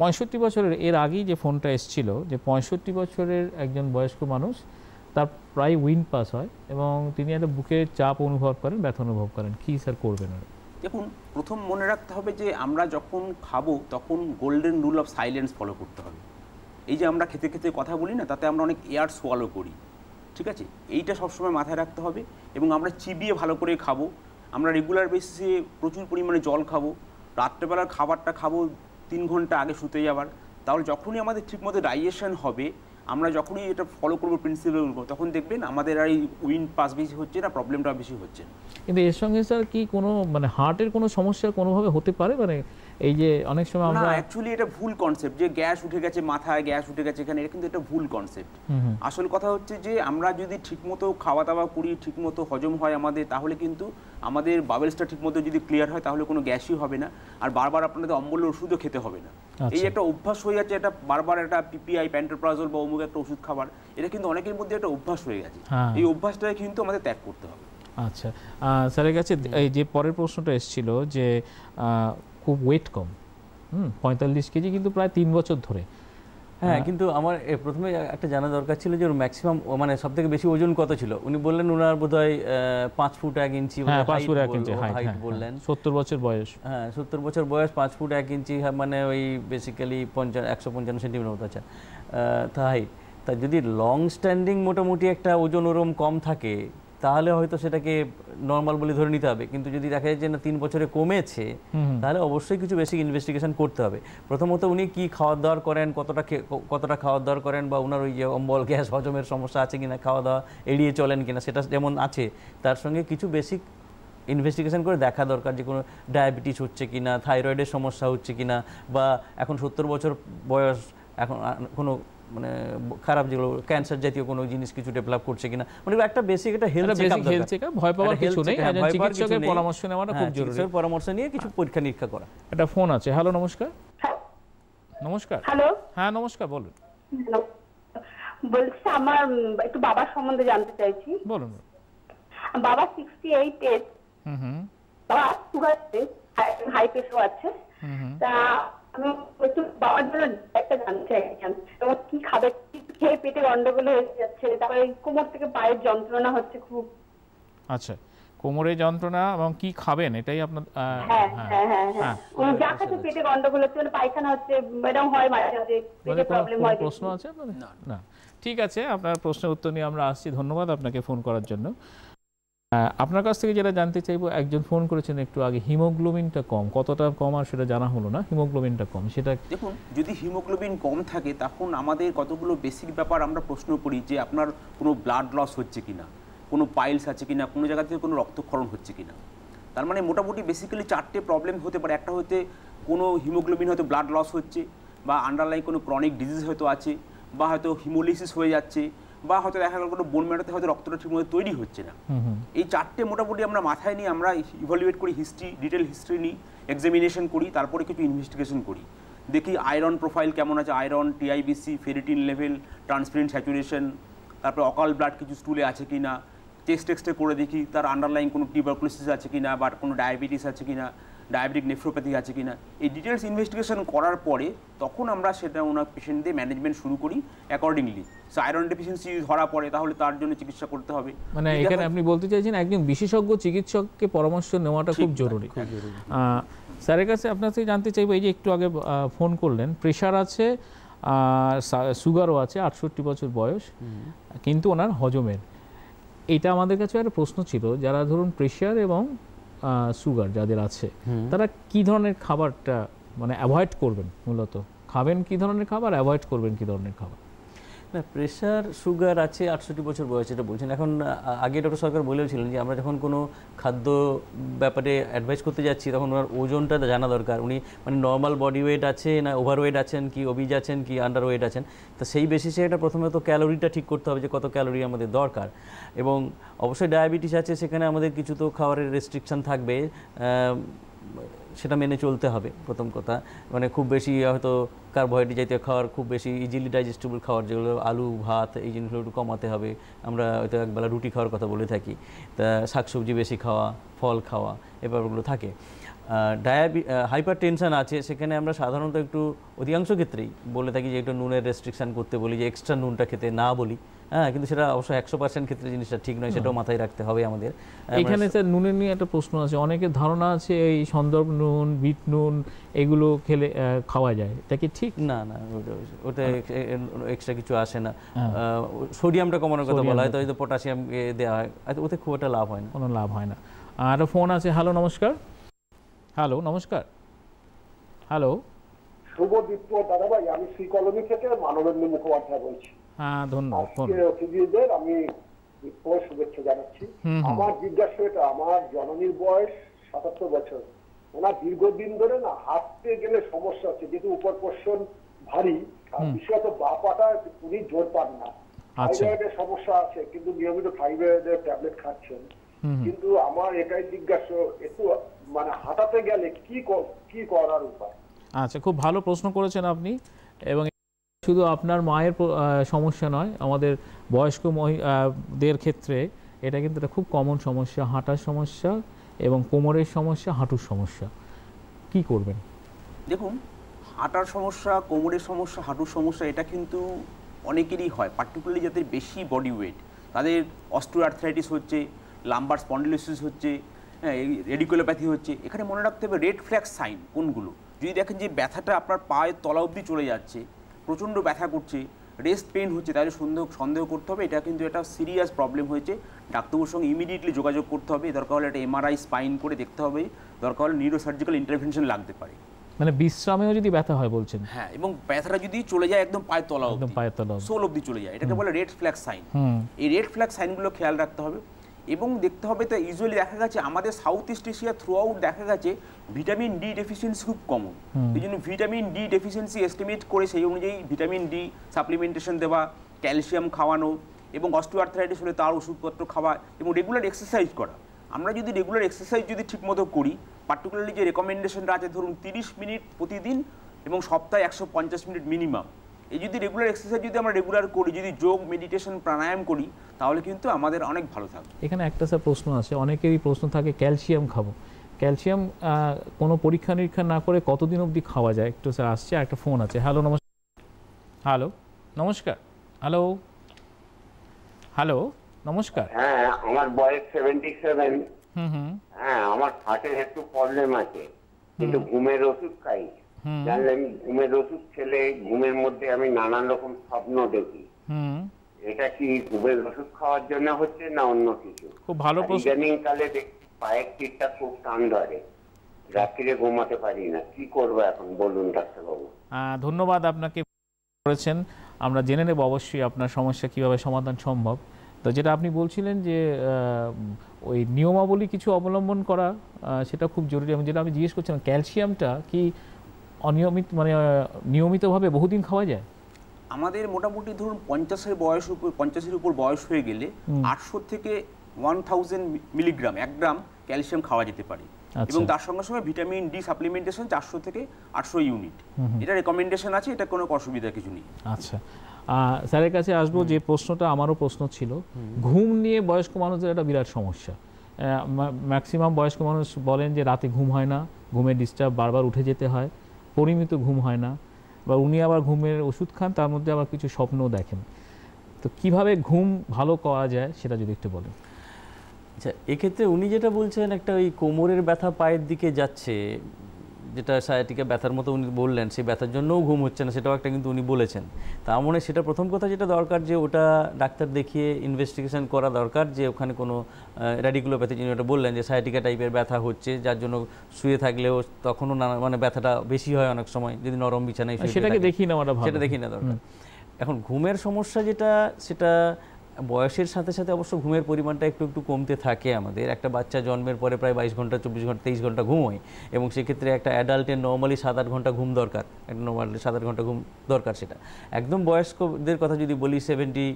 S1: পঁয়ষট্টি বছরের এর আগেই যে ফোনটা এসছিল যে পঁয়ষট্টি বছরের একজন বয়স্ক মানুষ তার প্রায় উইন পাস হয় এবং তিনি একটা বুকে চাপ অনুভব করেন ব্যথা অনুভব করেন কি স্যার করবেন
S3: দেখুন প্রথম মনে রাখতে হবে যে আমরা যখন খাবো তখন golden rule of silence follow করতে হবে এই যে আমরা খেতে খেতে কথা বলি না তাতে আমরা অনেক এয়ার সোয়ালো করি ঠিক আছে এইটা সবসময় মাথায় রাখতে হবে এবং আমরা চিবিয়ে ভালো করে খাবো আমরা রেগুলার বেসিসে প্রচুর পরিমাণে জল খাবো রাত্রেবেলার খাবারটা খাবো তিন ঘন্টা আগে শুতে যাওয়ার তাহলে যখনই আমাদের ঠিকমতো ডাইজেশন হবে আমরা যখনই এটা ফলো করবো প্রিন্সিপালগুলো তখন দেখবেন আমাদের আর এই উইন পাস বেশি হচ্ছে না প্রবলেমটা বেশি হচ্ছে
S1: কিন্তু এর সঙ্গে স্যার কি কোনো মানে হার্টের কোনো সমস্যা কোনোভাবে হতে পারে মানে এই যে অনেক সময় আমরা
S3: অ্যাকচুয়ালি এটা ভুল কনসেপ্ট যে গ্যাস উঠে গেছে মাথায় গ্যাস উঠে গেছে এখানে এটা কিন্তু এটা ভুল কনসেপ্ট আসল কথা হচ্ছে যে আমরা যদি ঠিকমতো খাওয়া দাওয়া করি ঠিকমতো হজম হয় আমাদের তাহলে কিন্তু আমাদের বাবেলসটা ঠিকমতো যদি ক্লিয়ার হয় তাহলে কোনো গ্যাসই হবে না আর বারবার আপনাদের অম্বল ওষুধও খেতে হবে না এই আচ্ছা। একটা অভ্যাস হয়ে যাচ্ছে এটা বারবার একটা পিপিআই প্যান্টোপ্রাজল বা অমুক একটা ওষুধ খাবার এটা কিন্তু অনেকের মধ্যে একটা অভ্যাস হয়ে গেছে হ্যাঁ। এই অভ্যাসটাকে কিন্তু আমাদের ত্যাগ করতে হবে
S1: আচ্ছা স্যারের কাছে এই যে পরের প্রশ্নটা এসেছিল যে খুব ওয়েট কম হুম পঁয়তাল্লিশ কেজি কিন্তু প্রায় তিন বছর ধরে
S2: হ্যাঁ কিন্তু আমার প্রথমে একটা জানা দরকার ছিল যে ওর ম্যাক্সিমাম মানে সব থেকে বেশি ওজন কত ছিল উনি বললেন ওনার বোধ হয় পাঁচ ফুট এক ইঞ্চি হ্যাঁ, মানে পাঁচ ফুট এক ইঞ্চি হ্যাঁ, হ্যাঁ, বললেন
S1: সত্তর বছর বয়স
S2: হ্যাঁ সত্তর বছর বয়স পাঁচ ফুট এক ইঞ্চি মানে ওই বেসিক্যালি পঞ্চাশ একশো পঞ্চান্ন সেন্টিমিটার মতো আছে তা হাইট তা যদি লং স্ট্যান্ডিং মোটামুটি একটা ওজন ওরম কম থাকে তাহলে হয়তো সেটাকে নর্মাল বলে ধরে নিতে হবে কিন্তু যদি দেখা যায় যে না তিন বছরে কমেছে তাহলে অবশ্যই কিছু বেশি ইনভেস্টিগেশন করতে হবে প্রথমত উনি কি খাওয়া দাওয়ার করেন কতটা কতটা খাওয়া দাওয়ার করেন বা ওনার ওই যে অম্বল <laughs> গ্যাস হজমের সমস্যা আছে কিনা খাওয়া দাওয়া এড়িয়ে চলেন কিনা সেটা যেমন আছে তার সঙ্গে কিছু বেসিক ইনভেস্টিগেশন করে দেখা দরকার যে কোনো ডায়াবেটিস হচ্ছে কি না থাইরয়েডের সমস্যা হচ্ছে কি না বা এখন সত্তর বছর বয়স এখন কোনো মানে খারাপ যেগুলো ক্যান্সার জাতীয় কোনো জিনিস কিছু ডেভেলপ করছে কিনা মানে একটা বেসিক একটা হেলথ চেকআপ হেলথ চেকআপ ভয় পাওয়ার কিছু নেই চিকিৎসকের পরামর্শ নেওয়াটা মানে হ্যাঁ, খুব জরুরি পরামর্শ নিয়ে কিছু পরীক্ষা নিরীক্ষা করা একটা ফোন আছে হ্যালো
S1: নমস্কার নমস্কার হ্যালো হ্যাঁ নমস্কার বলুন
S6: বলছি আমার একটু বাবার সম্বন্ধে জানতে চাইছি বলুন বাবা 68 এজ হুম হুম বাবা সুগার আছে হাই প্রেসার আছে হুম হুম তা আমি একটু বাবার জন্য একটা গান চাইছিলাম এবং কি খাবে কি খেয়ে পেটে গন্ডগোল হয়ে যাচ্ছে তারপরে কোমর থেকে পায়ের যন্ত্রণা হচ্ছে খুব
S1: আচ্ছা কোমরে যন্ত্রণা এবং কি খাবেন এটাই আপনার হ্যাঁ হ্যাঁ হ্যাঁ, হ্যাঁ, হ্যাঁ,
S6: হ্যাঁ। যা খাচ্ছে পেটে গন্ডগোল হচ্ছে মানে পায়খানা হচ্ছে ম্যাডাম হয় মাঝে মাঝে মানে পেটে প্রবলেম হয় প্রশ্ন আছে আপনাদের
S1: না ঠিক আছে আপনার প্রশ্নের উত্তর নিয়ে আমরা আসছি ধন্যবাদ আপনাকে ফোন করার জন্য আপনার কাছ থেকে যেটা জানতে চাইবো একজন ফোন করেছেন একটু আগে হিমোগ্লোবিনটা কম কতটা কম আর সেটা জানা হলো না হিমোগ্লোবিনটা কম সেটা
S3: দেখুন যদি হিমোগ্লোবিন কম থাকে তখন আমাদের কতগুলো বেসিক ব্যাপার আমরা প্রশ্ন করি যে আপনার কোনো ব্লাড লস হচ্ছে কি না কোনো পাইলস আছে কি না কোনো জায়গা থেকে কোনো রক্তক্ষরণ হচ্ছে কি না তার মানে মোটামুটি বেসিক্যালি চারটে প্রবলেম হতে পারে একটা হতে কোনো হিমোগ্লোবিন হয়তো ব্লাড লস হচ্ছে বা আন্ডারলাইন কোনো ক্রনিক ডিজিজ হয়তো আছে বা হয়তো হিমোলিসিস হয়ে যাচ্ছে বা হয়তো দেখা গেল কোনো বোন ম্যাটারতে হয়তো রক্তটা ঠিকমতো তৈরি হচ্ছে না এই চারটে মোটামুটি আমরা মাথায় নিয়ে আমরা ইভালুয়েট করি হিস্ট্রি ডিটেল হিস্ট্রি নিই এক্সামিনেশন করি তারপরে কিছু ইনভেস্টিগেশন করি দেখি আয়রন প্রোফাইল কেমন আছে iron TIBC ferritin level transferrin saturation তারপরে অকাল ব্লাড কিছু স্টুলে আছে কি না টেস্ট টেক্সটে করে দেখি তার আন্ডারলাইন কোনো টিউবারকুলোসিস আছে কি না বা কোনো ডায়াবেটিস আছে কি না ডায়াবেটিক নেফ্রোপ্যাথি আছে কি না এই ডিটেলস ইনভেস্টিগেশন করার পরে তখন আমরা সেটা ওনার পেশেন্টদের ম্যানেজমেন্ট শুরু করি অ্যাকর্ডিংলি সো আয়রন ডেফিসিয়েন্সি ধরা পড়ে তাহলে তার জন্য চিকিৎসা করতে হবে
S1: মানে এখানে আপনি বলতে চাইছেন একজন বিশেষজ্ঞ চিকিৎসককে পরামর্শ নেওয়াটা খুব জরুরি স্যারের কাছে আপনার থেকে জানতে চাইবো এই যে একটু আগে ফোন করলেন প্রেশার আছে সুগারও আছে আটষট্টি বছর বয়স কিন্তু ওনার হজমের এটা আমাদের কাছে একটা প্রশ্ন ছিল যারা ধরুন প্রেশার এবং সুগার যাদের আছে তারা কি ধরনের খাবারটা মানে অ্যাভয়েড করবেন মূলত খাবেন কি ধরনের খাবার অ্যাভয়েড করবেন কি ধরনের খাবার
S2: না প্রেশার সুগার আছে আটষট্টি বছর বয়স এটা বলছেন এখন আগে ডক্টর সরকার বলেওছিলেন যে আমরা যখন কোনো খাদ্য ব্যাপারে অ্যাডভাইস করতে যাচ্ছি তখন ওনার ওজনটা জানা দরকার উনি মানে নর্মাল বডি ওয়েট আছে না ওভার ওয়েট আছেন কি ওবিজ আছেন কি আন্ডার ওয়েট আছেন তো সেই বেসিসে এটা প্রথমে তো ক্যালোরিটা ঠিক করতে হবে যে কত ক্যালোরি আমাদের দরকার এবং অবশ্যই ডায়াবেটিস আছে সেখানে আমাদের কিছু তো খাবারের রেস্ট্রিকশান থাকবে সেটা মেনে চলতে হবে প্রথম কথা মানে খুব বেশি হয়তো কার্বোহাইড্রেট জাতীয় খাওয়ার খুব বেশি ইজিলি ডাইজেস্টেবল খাওয়ার যেগুলো আলু ভাত এই জিনিসগুলো একটু কমাতে হবে আমরা হয়তো একবেলা রুটি খাওয়ার কথা বলে থাকি তা শাকসবজি বেশি খাওয়া ফল খাওয়া এ ব্যাপারগুলো থাকে ডায়াবি হাইপার টেনশান আছে সেখানে আমরা সাধারণত একটু অধিকাংশ ক্ষেত্রেই বলে থাকি যে একটু নুনের রেস্ট্রিকশান করতে বলি যে এক্সট্রা নুনটা খেতে না বলি হ্যাঁ কিন্তু সেটা অবশ্য একশো পার্সেন্ট ক্ষেত্রে জিনিসটা ঠিক নয় সেটাও মাথায় রাখতে হবে আমাদের এখানে স্যার
S1: নুনের নিয়ে একটা প্রশ্ন আছে অনেকের ধারণা আছে এই সন্দর্ভ নুন বিট নুন এগুলো খেলে খাওয়া যায় এটা কি ঠিক
S2: না না ওটা হ্যাঁ। এক্সট্রা কিছু আসে না হ্যাঁ। সোডিয়ামটা কমানোর কথা বলা হয় তো পটাশিয়াম দেওয়া হয় আচ্ছা, ওতে খুব একটা লাভ হয় না কোনো লাভ হয় না আর ফোন আছে হ্যালো নমস্কার হ্যালো নমস্কার হ্যালো
S4: শুভ দীপ্ত দাদা ভাই আমি শ্রী কলোনি থেকে মানবেন্দ্র মুখোপাধ্যায় বলছি
S1: হ্যাঁ,
S5: ধন্যবাদ
S4: অতিথিদের আমি শুভেচ্ছা জানাচ্ছি আমার জিজ্ঞাসা এটা আমার জননীর বয়স সাতাত্তর বছর ওনার মানে দীর্ঘদিন ধরে না হাঁটতে গেলে সমস্যা হচ্ছে যেহেতু উপর পোষণ ভারী বিশেষত বা পাটা উনি জোর পান না আচ্ছা। থাইরয়েডের সমস্যা আছে কিন্তু নিয়মিত থাইরয়েডের ট্যাবলেট খাচ্ছেন কিন্তু আমার এটাই জিজ্ঞাসা একটু মানে হাঁটাতে গেলে কি কি করার উপায়
S1: আচ্ছা খুব ভালো প্রশ্ন করেছেন আপনি এবং শুধু আপনার মায়ের সমস্যা নয় আমাদের বয়স্ক মহিদের ক্ষেত্রে এটা কিন্তু একটা খুব কমন সমস্যা হাঁটার সমস্যা এবং কোমরের সমস্যা হাঁটুর সমস্যা কি করবেন
S3: দেখুন হাঁটার সমস্যা কোমরের সমস্যা হাঁটুর সমস্যা এটা কিন্তু অনেকেরই হয় পার্টিকুলারলি যাদের বেশি বডি ওয়েট তাদের অস্ট্রোআর্থ্রাইটিস হচ্ছে লাম্বার স্পন্ডিলোসিস হচ্ছে রেডিকুলোপ্যাথি হচ্ছে এখানে মনে রাখতে হবে রেড ফ্ল্যাক্স সাইন কোনগুলো যদি দেখেন যে ব্যথাটা আপনার পায়ের তলা অবধি চলে যাচ্ছে প্রচণ্ড ব্যথা করছে রেস্ট পেন হচ্ছে তাহলে সন্দেহ সন্দেহ করতে হবে এটা কিন্তু একটা সিরিয়াস প্রবলেম হয়েছে ডাক্তারবাবুর সঙ্গে ইমিডিয়েটলি যোগাযোগ করতে হবে দরকার হলে একটা এমআরআই স্পাইন করে দেখতে হবে দরকার হলে নিউরোসার্জিক্যাল ইন্টারভেনশন লাগতে পারে
S1: মানে বিশ্রামেও যদি ব্যথা হয় বলছেন
S3: হ্যাঁ এবং ব্যথাটা যদি চলে যায় একদম পায়ের তলা একদম পায়ের তলা সোল অবধি চলে যায় এটাকে বলে রেড ফ্ল্যাগ সাইন এই রেড ফ্ল্যাগ সাইনগুলো খেয়াল রাখতে হবে এবং দেখতে হবে তো ইউজুয়ালি দেখা গেছে আমাদের South East Asia throughout দেখা গেছে ভিটামিন ডি ডেফিসিয়েন্সি খুব কমন এই জন্য ভিটামিন ডি ডেফিসিয়েন্সি এস্টিমেট করে সেই অনুযায়ী ভিটামিন ডি সাপ্লিমেন্টেশন দেওয়া ক্যালসিয়াম খাওয়ানো এবং অস্টিওআর্থারাইটিস হলে তার ওষুধপত্র খাওয়া এবং রেগুলার এক্সারসাইজ করা আমরা যদি রেগুলার এক্সারসাইজ যদি ঠিকমতো করি পার্টিকুলারলি যে রেকমেন্ডেশনটা আছে ধরুন তিরিশ মিনিট প্রতিদিন এবং সপ্তাহে একশো মিনিট মিনিমাম এই যদি রেগুলার এক্সারসাইজ যদি আমরা রেগুলার করি যদি যোগ মেডিটেশন প্রাণায়াম করি তাহলে কিন্তু আমাদের অনেক ভালো থাকবে
S1: এখানে একটা স্যার প্রশ্ন আছে অনেকেরই প্রশ্ন থাকে ক্যালসিয়াম খাবো ক্যালসিয়াম কোনো পরীক্ষা নিরীক্ষা না করে কতদিন অবধি খাওয়া যায় একটু স্যার আসছে একটা ফোন আছে হ্যালো নমস্কার হ্যালো নমস্কার হ্যালো হ্যালো নমস্কার
S4: হ্যাঁ আমার বয়স সেভেন্টি সেভেন হুম হুম হ্যাঁ আমার হার্টের একটু প্রবলেম আছে কিন্তু ঘুমের ওষুধ খাই জানলেন ঘুমের ওষুধ খেলে ঘুমের মধ্যে আমি নানান রকম স্বপ্ন দেখি এটা কি ঘুমের ওষুধ খাওয়ার জন্য হচ্ছে না অন্য কিছু খুব ভালো ইদানিং কালে পায়ের খুব টান ধরে রাত্রিরে ঘুমাতে পারি না কি করবো এখন বলুন
S1: ডাক্তারবাবু ধন্যবাদ আপনাকে করেছেন আমরা জেনে নেব অবশ্যই আপনার সমস্যা কিভাবে সমাধান সম্ভব তো যেটা আপনি বলছিলেন যে ওই নিয়মাবলী কিছু অবলম্বন করা সেটা খুব জরুরি এবং যেটা আমি জিজ্ঞেস করছিলাম ক্যালসিয়ামটা কি অনিয়মিত মানে নিয়মিতভাবে বহুদিন খাওয়া যায়
S3: আমাদের মোটামুটি ধরুন পঞ্চাশের বয়স উপর পঞ্চাশের উপর বয়স হয়ে গেলে আটশো থেকে ওয়ান থাউজেন্ড মিলিগ্রাম এক গ্রাম ক্যালসিয়াম খাওয়া যেতে পারে আচ্ছা। এবং তার সঙ্গে সঙ্গে ভিটামিন ডি সাপ্লিমেন্টেশন চারশো থেকে আটশো ইউনিট এটা রেকমেন্ডেশন আছে এটা কোনো অসুবিধা কিছু নেই
S1: আচ্ছা স্যারের কাছে আসবো যে প্রশ্নটা আমারও প্রশ্ন ছিল ঘুম নিয়ে বয়স্ক মানুষদের একটা বিরাট সমস্যা ম্যাক্সিমাম বয়স্ক মানুষ বলেন যে রাতে ঘুম হয় না ঘুমের ডিস্টার্ব বারবার উঠে যেতে হয় পরিমিত ঘুম হয় না বা উনি আবার ঘুমের ওষুধ খান তার মধ্যে আবার কিছু স্বপ্নও দেখেন তো
S2: কিভাবে ঘুম ভালো করা যায় সেটা যদি একটু বলেন আচ্ছা এক্ষেত্রে উনি যেটা বলছেন একটা ওই কোমরের ব্যথা পায়ের দিকে যাচ্ছে যেটা সায়াটিকে ব্যথার মতো উনি বললেন সেই ব্যথার জন্যও ঘুম হচ্ছে না সেটাও একটা কিন্তু উনি বলেছেন তার মানে সেটা প্রথম কথা যেটা দরকার যে ওটা ডাক্তার দেখিয়ে ইনভেস্টিগেশন করা দরকার যে ওখানে কোনো র্যাডিকুলোপ্যাথি যিনি ওটা বললেন যে সায়াটিকা টাইপের ব্যথা হচ্ছে যার জন্য শুয়ে থাকলেও তখনও নানা মানে ব্যথাটা বেশি হয় অনেক সময় যদি নরম বিছানায় সেটাকে দেখি না সেটা দেখি না দরকার এখন ঘুমের সমস্যা যেটা সেটা বয়সের সাথে সাথে অবশ্য ঘুমের পরিমাণটা একটু একটু কমতে থাকে আমাদের একটা বাচ্চা জন্মের পরে প্রায় বাইশ ঘন্টা চব্বিশ ঘন্টা তেইশ ঘন্টা ঘুমোয় এবং সেক্ষেত্রে একটা অ্যাডাল্টের নর্মালি সাত আট ঘন্টা ঘুম দরকার একটা নর্মালি সাত আট ঘন্টা ঘুম দরকার সেটা একদম বয়স্কদের কথা যদি বলি seventy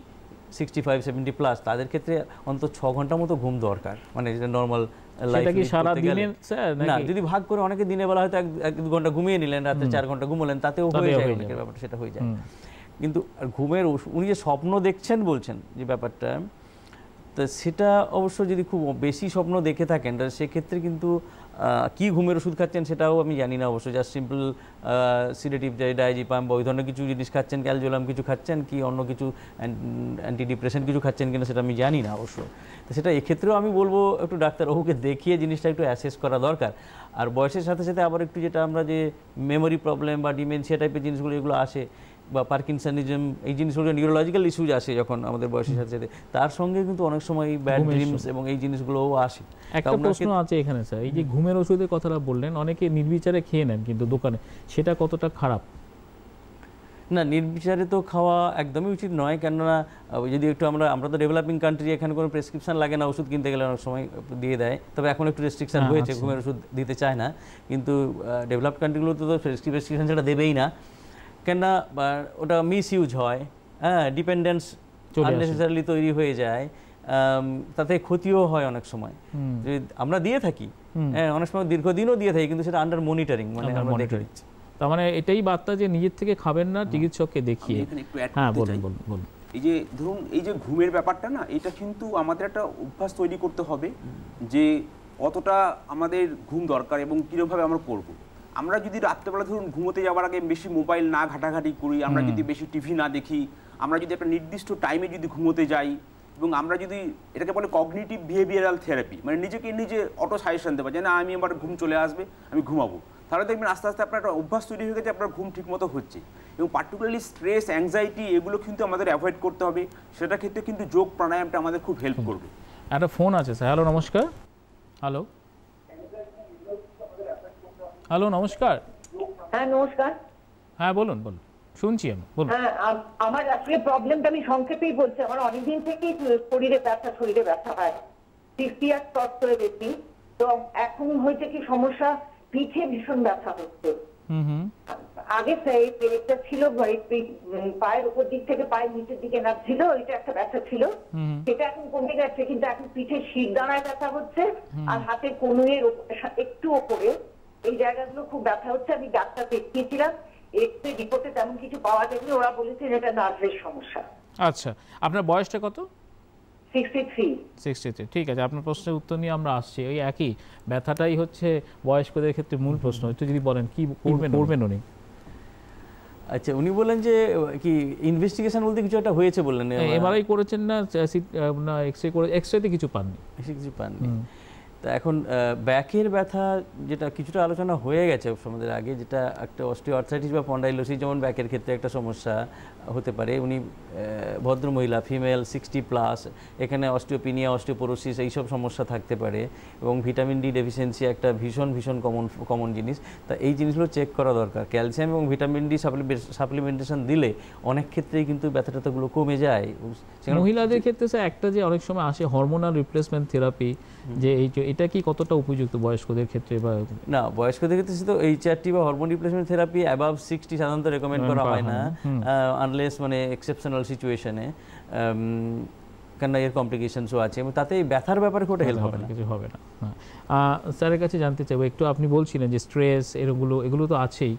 S2: sixty five seventy plus তাদের ক্ষেত্রে অন্তত ছ ঘন্টা মতো ঘুম দরকার মানে যেটা নর্মাল না যদি ভাগ করে অনেকে দিনের বেলা হয়তো এক ঘন্টা ঘুমিয়ে নিলেন রাতে চার ঘন্টা ঘুমলেন তাতেও হয়ে যায় ব্যাপারটা সেটা হয়ে যায় কিন্তু ঘুমের উনি যে স্বপ্ন দেখছেন বলছেন যে ব্যাপারটা তো সেটা অবশ্য যদি খুব বেশি স্বপ্ন দেখে থাকেন তাহলে সেক্ষেত্রে কিন্তু কি ঘুমের ওষুধ খাচ্ছেন সেটাও আমি জানি না অবশ্য জাস্ট সিম্পল সিডেটিভ ডায়াজিপাম বা ওই ধরনের কিছু জিনিস খাচ্ছেন ক্যালজোলাম কিছু খাচ্ছেন কি অন্য কিছু অ্যান্টি ডিপ্রেশন কিছু খাচ্ছেন কিনা সেটা আমি জানি না অবশ্য তো সেটা এক্ষেত্রেও আমি বলবো একটু ডাক্তারবাবুকে দেখিয়ে জিনিসটা একটু অ্যাসেস করা দরকার আর বয়সের সাথে সাথে আবার একটু যেটা আমরা যে মেমোরি প্রবলেম বা ডিমেনশিয়া টাইপের জিনিসগুলো এগুলো আসে বা পার্কিনসানিজম এই জিনিসগুলো নিউরোলজিক্যাল ইস্যুজ আসে যখন আমাদের বয়সের সাথে সাথে তার সঙ্গে কিন্তু অনেক সময় ব্যাড ড্রিমস এবং এই জিনিসগুলোও আসে একটা প্রশ্ন
S1: আছে এখানে স্যার এই যে ঘুমের ওষুধের কথাটা বললেন অনেকে নির্বিচারে খেয়ে নেন কিন্তু দোকানে সেটা কতটা খারাপ
S2: না নির্বিচারে তো খাওয়া একদমই উচিত নয় কেননা যদি একটু আমরা আমরা তো ডেভেলপিং কান্ট্রি এখানে কোনো প্রেসক্রিপশন লাগে না ওষুধ কিনতে গেলে অনেক সময় দিয়ে দেয় তবে এখন একটু রেস্ট্রিকশন হ্যাঁ, হয়েছে আচ্ছা। ঘুমের ওষুধ দিতে চায় না কিন্তু ডেভেলপ কান্ট্রিগুলোতে তো প্রেসক্রিপশন সেটা দেবেই না কেননা ওটা মিস ইউজ হয় হ্যাঁ ডিপেন্ডেন্স আননেসেসারিলি তৈরি হয়ে যায় তাতে ক্ষতিও হয় অনেক সময় যদি আমরা দিয়ে থাকি হ্যাঁ অনেক সময় দীর্ঘদিনও দিয়ে থাকি কিন্তু সেটা আন্ডার মনিটরিং মানে আমরা দেখে দিচ্ছি তার মানে এটাই বার্তা যে নিজের থেকে খাবেন না চিকিৎসককে দেখিয়ে
S1: হ্যাঁ বলুন বলুন
S2: বলুন
S3: এই যে ধরুন এই যে ঘুমের ব্যাপারটা না এটা কিন্তু আমাদের একটা অভ্যাস তৈরি করতে হবে যে কতটা আমাদের ঘুম দরকার এবং কীরকমভাবে আমরা করবো আমরা যদি রাত্রেবেলা ধরুন ঘুমোতে যাওয়ার আগে বেশি মোবাইল না ঘাটাঘাটি করি আমরা যদি বেশি টিভি না দেখি আমরা যদি একটা নির্দিষ্ট টাইমে যদি ঘুমোতে যাই এবং আমরা যদি এটাকে বলে কগনিটিভ বিহেভিয়ারাল থেরাপি মানে নিজেকে নিজে অটো সাজেশন দেবো যে না আমি আমার ঘুম চলে আসবে আমি ঘুমাবো তাহলে দেখবেন আস্তে আস্তে আপনার একটা অভ্যাস তৈরি হয়ে গেছে আপনার ঘুম ঠিকমতো হচ্ছে এবং পার্টিকুলারলি স্ট্রেস অ্যাংজাইটি এগুলো কিন্তু আমাদের অ্যাভয়েড করতে হবে সেটা ক্ষেত্রে কিন্তু যোগ প্রাণায়ামটা আমাদের খুব হেল্প করবে
S1: একটা ফোন আছে স্যার হ্যালো নমস্কার হ্যালো হ্যালো নমস্কার হ্যাঁ নমস্কার হ্যাঁ বলুন বলুন শুনছি আমি বলুন
S6: হ্যাঁ, আমার আসলে প্রবলেমটা আমি সংক্ষেপেই বলছি আমার অনেকদিন থেকেই শরীরে ব্যথা শরীরে ব্যথা হয় সিক্সটি ইয়ার্স ক্রস করে গেছি তো এখন হয়েছে কি সমস্যা পিঠে ভীষণ ব্যথা হচ্ছে আগে পেটটা ছিল পায়ের উপর দিক থেকে পায়ের নিচের দিকে নাচছিল ওইটা একটা ব্যথা ছিল সেটা এখন কমে গেছে কিন্তু এখন পিঠে শির দাঁড়ায় ব্যথা হচ্ছে আর হাতে কনুয়ের একটু ওপরে এই জায়গাগুলো খুব ব্যথা হচ্ছে আমি ডাক্তার দেখিয়েছিলাম এতে রিপোর্টে তেমন কিছু পাওয়া যায়নি ওরা বলেছে এটা নার্ভের সমস্যা
S1: আচ্ছা আপনার বয়সটা কত ঠিক আছে আপনার প্রশ্নের উত্তর নিয়ে আমরা আসছি ওই একই ব্যথাটাই হচ্ছে বয়স্কদের ক্ষেত্রে মূল প্রশ্ন একটু যদি বলেন কি করবেন করবেন উনি
S2: আচ্ছা উনি বলেন যে কি ইনভেস্টিগেশন বলতে কিছু একটা হয়েছে বললেন এমআরআই করেছেন না না রে করে এক্স এক্সরেতে কিছু পাননি কিছু পাননি তা এখন ব্যাকের ব্যথা যেটা কিছুটা আলোচনা হয়ে গেছে আমাদের আগে যেটা একটা অর্থাইটিস বা পন্ডাইলোসিস যেমন ব্যাকের ক্ষেত্রে একটা সমস্যা হতে পারে উনি ভদ্র মহিলা ফিমেল সিক্সটি প্লাস এখানে অস্টিওপিনিয়া অস্টিওপোরোসিস এইসব সমস্যা থাকতে পারে এবং ভিটামিন ডি ডেফিসিয়েন্সি একটা ভীষণ ভীষণ কমন কমন জিনিস তা এই জিনিসগুলো চেক করা দরকার ক্যালসিয়াম এবং ভিটামিন ডি সাপ্লিমেন্টেশন দিলে অনেক ক্ষেত্রেই কিন্তু ব্যথা ট্যাথাগুলো কমে যায় মহিলাদের ক্ষেত্রে স্যার একটা যে অনেক সময় আসে হরমোনাল রিপ্লেসমেন্ট থেরাপি যে এই এটা কি
S1: কতটা উপযুক্ত বয়স্কদের ক্ষেত্রে বা
S2: না বয়স্কদের ক্ষেত্রে তো এই চারটি বা hormone replacement therapy above sixty সাধারণত রেকমেন্ড করা হয় না আনলেস মানে এক্সেপশনাল সিচুয়েশনে কেননা এর কমপ্লিকেশনসও আছে এবং তাতে এই ব্যথার ব্যাপারে কোটা হেল্প হবে না কিছু হবে না হ্যাঁ।
S1: স্যারের কাছে জানতে চাইবো একটু আপনি বলছিলেন যে স্ট্রেস এরগুলো এগুলো তো আছেই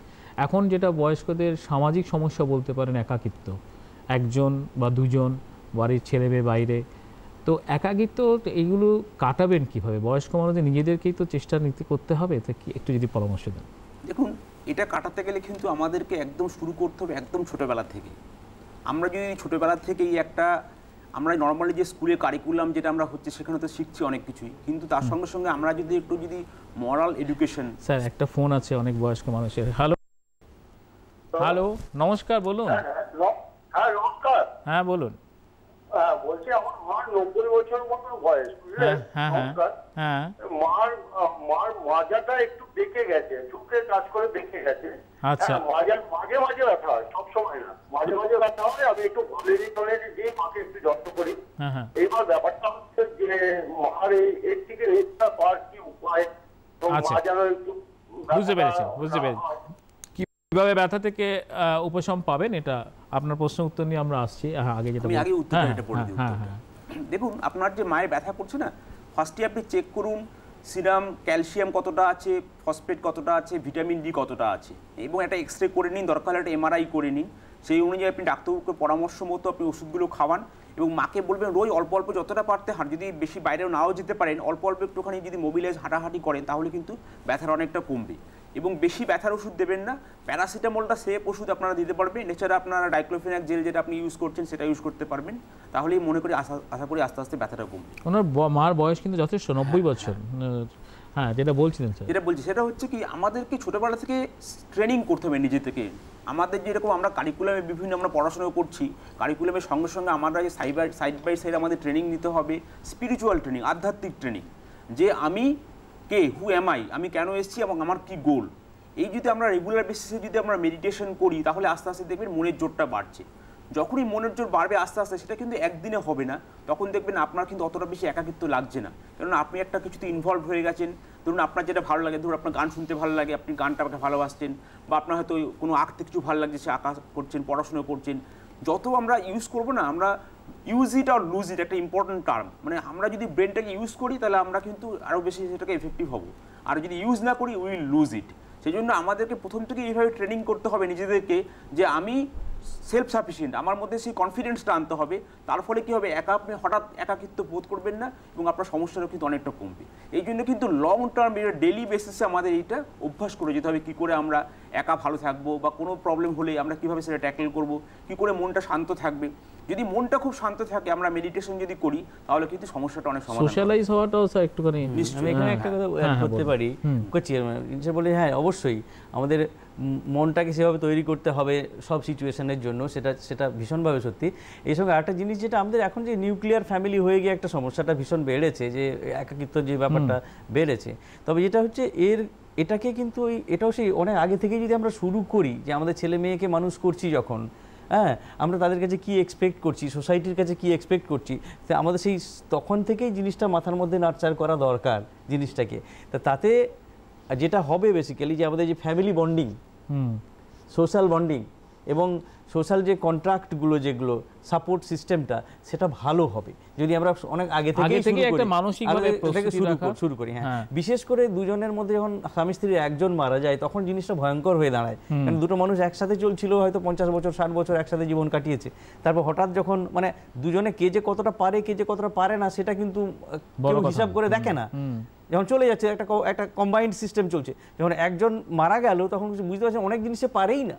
S1: এখন যেটা বয়স্কদের সামাজিক সমস্যা বলতে পারেন একাকিত্ব একজন বা দুজন বাড়ির ছেলে মেয়ে বাইরে তো একাকিত্ব এইগুলো কাটাবেন কিভাবে বয়স্ক মানুষদের নিজেদেরকেই তো চেষ্টা নিতে করতে হবে তা কি একটু যদি পরামর্শ দেন
S3: এটা কাটাতে গেলে কিন্তু আমাদেরকে একদম শুরু করতে হবে একদম ছোটোবেলা থেকে আমরা যদি ছোটোবেলা থেকেই একটা আমরা নর্মালি যে স্কুলে কারিকুলাম যেটা আমরা হচ্ছে সেখানে তো শিখছি অনেক কিছুই কিন্তু তার সঙ্গে সঙ্গে আমরা যদি একটু যদি মরাল এডুকেশন
S1: স্যার একটা ফোন আছে অনেক বয়স্ক মানুষের হ্যালো হ্যালো নমস্কার বলুন হ্যাঁ, হ্যাঁ, হ্যাঁ নমস্কার হ্যাঁ বলুন
S4: হ্যাঁ, বলছি আমার নব্বই বছর মতন বয়স হ্যাঁ, হ্যাঁ, হ্যাঁ, মার মার মাজাটা একটু বেঁকে গেছে চুকে কাজ করে বেঁকে গেছে আচ্ছা। মাঝে মাঝে ব্যথা হয় সব সময় না মাঝে মাঝে ব্যথা হয় আমি একটু ভলেরি টলেরি দিয়ে মাকে একটু যত্ন করি এবার ব্যাপারটা হচ্ছে যে মার এর থেকে রেটটা পার কি
S1: উপায় আচ্ছা। বুঝতে পেরেছি বুঝতে পেরেছি কিভাবে
S3: ব্যথা থেকে উপশম পাবেন এটা
S1: আপনার প্রশ্ন উত্তর নিয়ে আমরা আসছি আগে যেটা আগে উত্তর
S3: এটা পড়ে দিই দেখুন আপনার যে মায়ের ব্যথা করছে না ফার্স্টে আপনি চেক করুন সিরাম ক্যালসিয়াম কতটা আছে ফসফেট কতটা আছে ভিটামিন ডি কতটা আছে এবং একটা এক্স রে করে নিন দরকার একটা এমআরআই করে নিন সেই অনুযায়ী আপনি ডাক্তারবাবুকে পরামর্শ মতো আপনি ওষুধগুলো খাওয়ান এবং মাকে বলবেন রোজ অল্প অল্প যতটা পারতে হাঁট যদি বেশি বাইরেও নাও যেতে পারেন অল্প অল্প একটুখানি যদি মোবিলাইজ হাঁটাহাঁটি করেন তাহলে কিন্তু ব্যথাটা অনেকটা কমবে এবং বেশি ব্যথার ওষুধ দেবেন না প্যারাসিটামলটা সেফ ওষুধ আপনারা দিতে পারবেন এছাড়া আপনারা ডাইক্লোফেনাক জেল যেটা আপনি ইউজ করছেন সেটা ইউজ করতে পারবেন তাহলেই মনে করি আশা আশা করি আস্তে আস্তে ব্যথাটা কমবে
S1: ওনার মার বয়স কিন্তু যথেষ্ট নব্বই বছর হ্যাঁ যেটা বলছিলেন যেটা
S3: বলছি সেটা হচ্ছে কি আমাদেরকে ছোটোবেলা থেকে ট্রেনিং করতে হবে নিজে থেকে আমাদের যেরকম আমরা কারিকুলামে বিভিন্ন আমরা পড়াশোনা করছি কারিকুলামের সঙ্গে সঙ্গে আমরা যে সাইবার সাইড বাই সাইড আমাদের ট্রেনিং নিতে হবে স্পিরিচুয়াল ট্রেনিং আধ্যাত্মিক ট্রেনিং যে আমি কে হু এম আই আমি কেন এসেছি এবং আমার কি গোল এই যদি আমরা রেগুলার বেসিসে যদি আমরা মেডিটেশন করি তাহলে আস্তে আস্তে দেখবেন মনের জোরটা বাড়ছে যখনই মনের জোর বাড়বে আস্তে আস্তে সেটা কিন্তু একদিনে হবে না তখন দেখবেন আপনার কিন্তু অতটা বেশি একাকিত্ব লাগছে না কারণ আপনি একটা কিছুতে ইনভলভ হয়ে গেছেন ধরুন আপনার যেটা ভালো লাগে ধরুন আপনার গান শুনতে ভালো লাগে আপনি গানটাকে ভালোবাসছেন বা আপনার হয়তো কোনো আঁকতে কিছু ভালো লাগছে সে আঁকা করছেন পড়াশুনো করছেন যত আমরা ইউজ করব না আমরা use it R lose it একটা ইম্পর্টেন্ট টার্ম মানে আমরা যদি ব্রেনটাকে ইউজ করি তাহলে আমরা কিন্তু আরও বেশি সেটাকে এফেক্টিভ হব আর যদি ইউজ না করি উইল লুজ ইট সেই জন্য আমাদেরকে প্রথম থেকে এইভাবে ট্রেনিং করতে হবে নিজেদেরকে যে আমি সেলফ সাফিসিয়েন্ট আমার মধ্যে সেই কনফিডেন্সটা আনতে হবে তার ফলে কী হবে একা আপনি হঠাৎ একাকিত্ব বোধ করবেন না এবং আপনার সমস্যাটা কিন্তু অনেকটা কমবে এই জন্য কিন্তু লং টার্ম এটা ডেলি বেসিসে আমাদের এইটা অভ্যাস করে যেতে হবে কী করে আমরা একা ভালো থাকবো বা কোনো প্রবলেম হলে আমরা কীভাবে সেটা ট্যাকেল করব কী করে মনটা শান্ত থাকবে যদি মনটা খুব শান্ত থাকে আমরা মেডিটেশন যদি করি তাহলে কিন্তু সমস্যাটা অনেক সোশ্যালাইজ
S2: হওয়াটাও একটুখানি নিশ্চয়ই হ্যাঁ, এখানে একটা হ্যাঁ, কথা হ্যাঁ, করতে পারি চেয়ারম্যান বলে হ্যাঁ অবশ্যই আমাদের মনটাকে সেভাবে তৈরি করতে হবে সব সিচুয়েশনের জন্য সেটা সেটা ভীষণভাবে সত্যি এই সঙ্গে আরেকটা জিনিস যেটা আমাদের এখন যে নিউক্লিয়ার ফ্যামিলি হয়ে গিয়ে একটা সমস্যাটা ভীষণ বেড়েছে যে একাকিত্ব যে ব্যাপারটা বেড়েছে তবে যেটা হচ্ছে এর এটাকে কিন্তু ওই এটাও সেই অনেক আগে থেকে যদি আমরা শুরু করি যে আমাদের ছেলে মেয়েকে মানুষ করছি যখন হ্যাঁ আমরা তাদের কাছে কি এক্সপেক্ট করছি সোসাইটির কাছে কি এক্সপেক্ট করছি তা আমাদের সেই তখন থেকেই জিনিসটা মাথার মধ্যে নাড়চার করা দরকার জিনিসটাকে তা তাতে যেটা হবে বেসিক্যালি যে আমাদের যে ফ্যামিলি বন্ডিং সোশ্যাল বন্ডিং এবং সোশ্যাল যে কন্ট্রাক্টগুলো যেগুলো সাপোর্ট সিস্টেমটা সেটা ভালো হবে যদি আমরা অনেক আগে থেকে শুরু করি শুরু করি হ্যাঁ।, হ্যাঁ বিশেষ করে দুজনের মধ্যে যখন স্বামী স্ত্রীর একজন মারা যায় তখন জিনিসটা ভয়ঙ্কর হয়ে দাঁড়ায় কারণ দুটো মানুষ একসাথে চলছিল হয়তো পঞ্চাশ বছর ষাট বছর একসাথে জীবন কাটিয়েছে তারপর হঠাৎ যখন মানে দুজনে কে যে কতটা পারে কে যে কতটা পারে না সেটা কিন্তু হিসাব করে দেখে না যখন চলে যাচ্ছে একটা একটা কম্বাইন্ড সিস্টেম চলছে যখন একজন মারা গেল তখন কিছু বুঝতে পারছেন অনেক জিনিসে পারেই না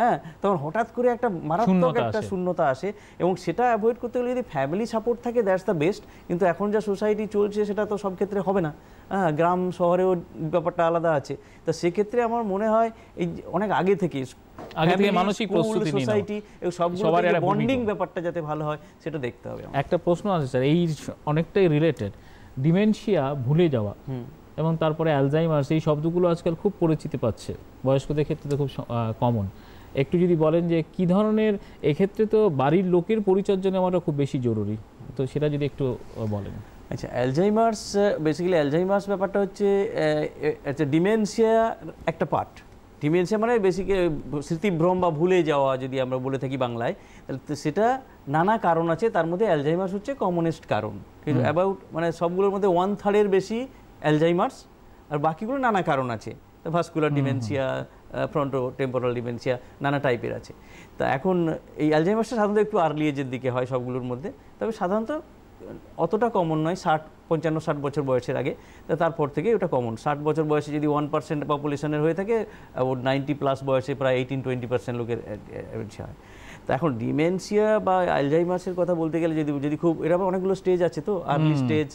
S2: হ্যাঁ তখন হঠাৎ করে একটা মারাত্মক একটা শূন্যতা আসে এবং সেটা অ্যাভয়েড করতে গেলে যদি ফ্যামিলি সাপোর্ট থাকে দ্যাটস দ্য বেস্ট কিন্তু এখন যা সোসাইটি চলছে সেটা তো সব ক্ষেত্রে হবে না হ্যাঁ গ্রাম শহরেও ব্যাপারটা আলাদা আছে তো সেক্ষেত্রে আমার মনে হয় এই অনেক আগে থেকে আগে থেকে মানসিক প্রস্তুতি সোসাইটি সবার বন্ডিং ব্যাপারটা যাতে ভালো হয় সেটা দেখতে হবে
S1: একটা প্রশ্ন আছে স্যার এই অনেকটাই রিলেটেড ডিমেনশিয়া ভুলে যাওয়া এবং তারপরে অ্যালজাইমার্স এই শব্দগুলো আজকাল খুব পরিচিতি পাচ্ছে বয়স্কদের ক্ষেত্রে তো খুব কমন একটু যদি বলেন যে কি ধরনের এক্ষেত্রে তো বাড়ির লোকের পরিচর্যা নেওয়াটা খুব বেশি জরুরি তো সেটা যদি একটু বলেন
S2: আচ্ছা অ্যালজাইমার্স বেসিক্যালি অ্যালজাইমার্স ব্যাপারটা হচ্ছে ডিমেনশিয়া একটা পার্ট ডিমেনশিয়া মানে বেসিক স্মৃতিভ্রম বা ভুলে যাওয়া যদি আমরা বলে থাকি বাংলায় তাহলে সেটা নানা কারণ আছে তার মধ্যে অ্যালজাইমার্স হচ্ছে কমনেস্ট কারণ কিন্তু অ্যাবাউট মানে সবগুলোর মধ্যে ওয়ান থার্ডের বেশি অ্যালজাইমার্স আর বাকিগুলো নানা কারণ আছে vascular dementia frontotemporal dementia নানা টাইপের আছে তা এখন এই অ্যালজাইমার্সটা সাধারণত একটু আর্লি এজের দিকে হয় সবগুলোর মধ্যে তবে সাধারণত অতটা কমন নয় ষাট পঞ্চান্ন ষাট বছর বয়সের আগে তা তারপর থেকে ওটা কমন ষাট বছর বয়সে যদি ওয়ান পার্সেন্ট পপুলেশনের হয়ে থাকে ও নাইনটি প্লাস বয়সে প্রায় এইটিন টোয়েন্টি পার্সেন্ট লোকের হয় তো এখন ডিমেন্সিয়া বা মাসের কথা বলতে গেলে যদি যদি খুব এরকম অনেকগুলো স্টেজ আছে তো আর্লি স্টেজ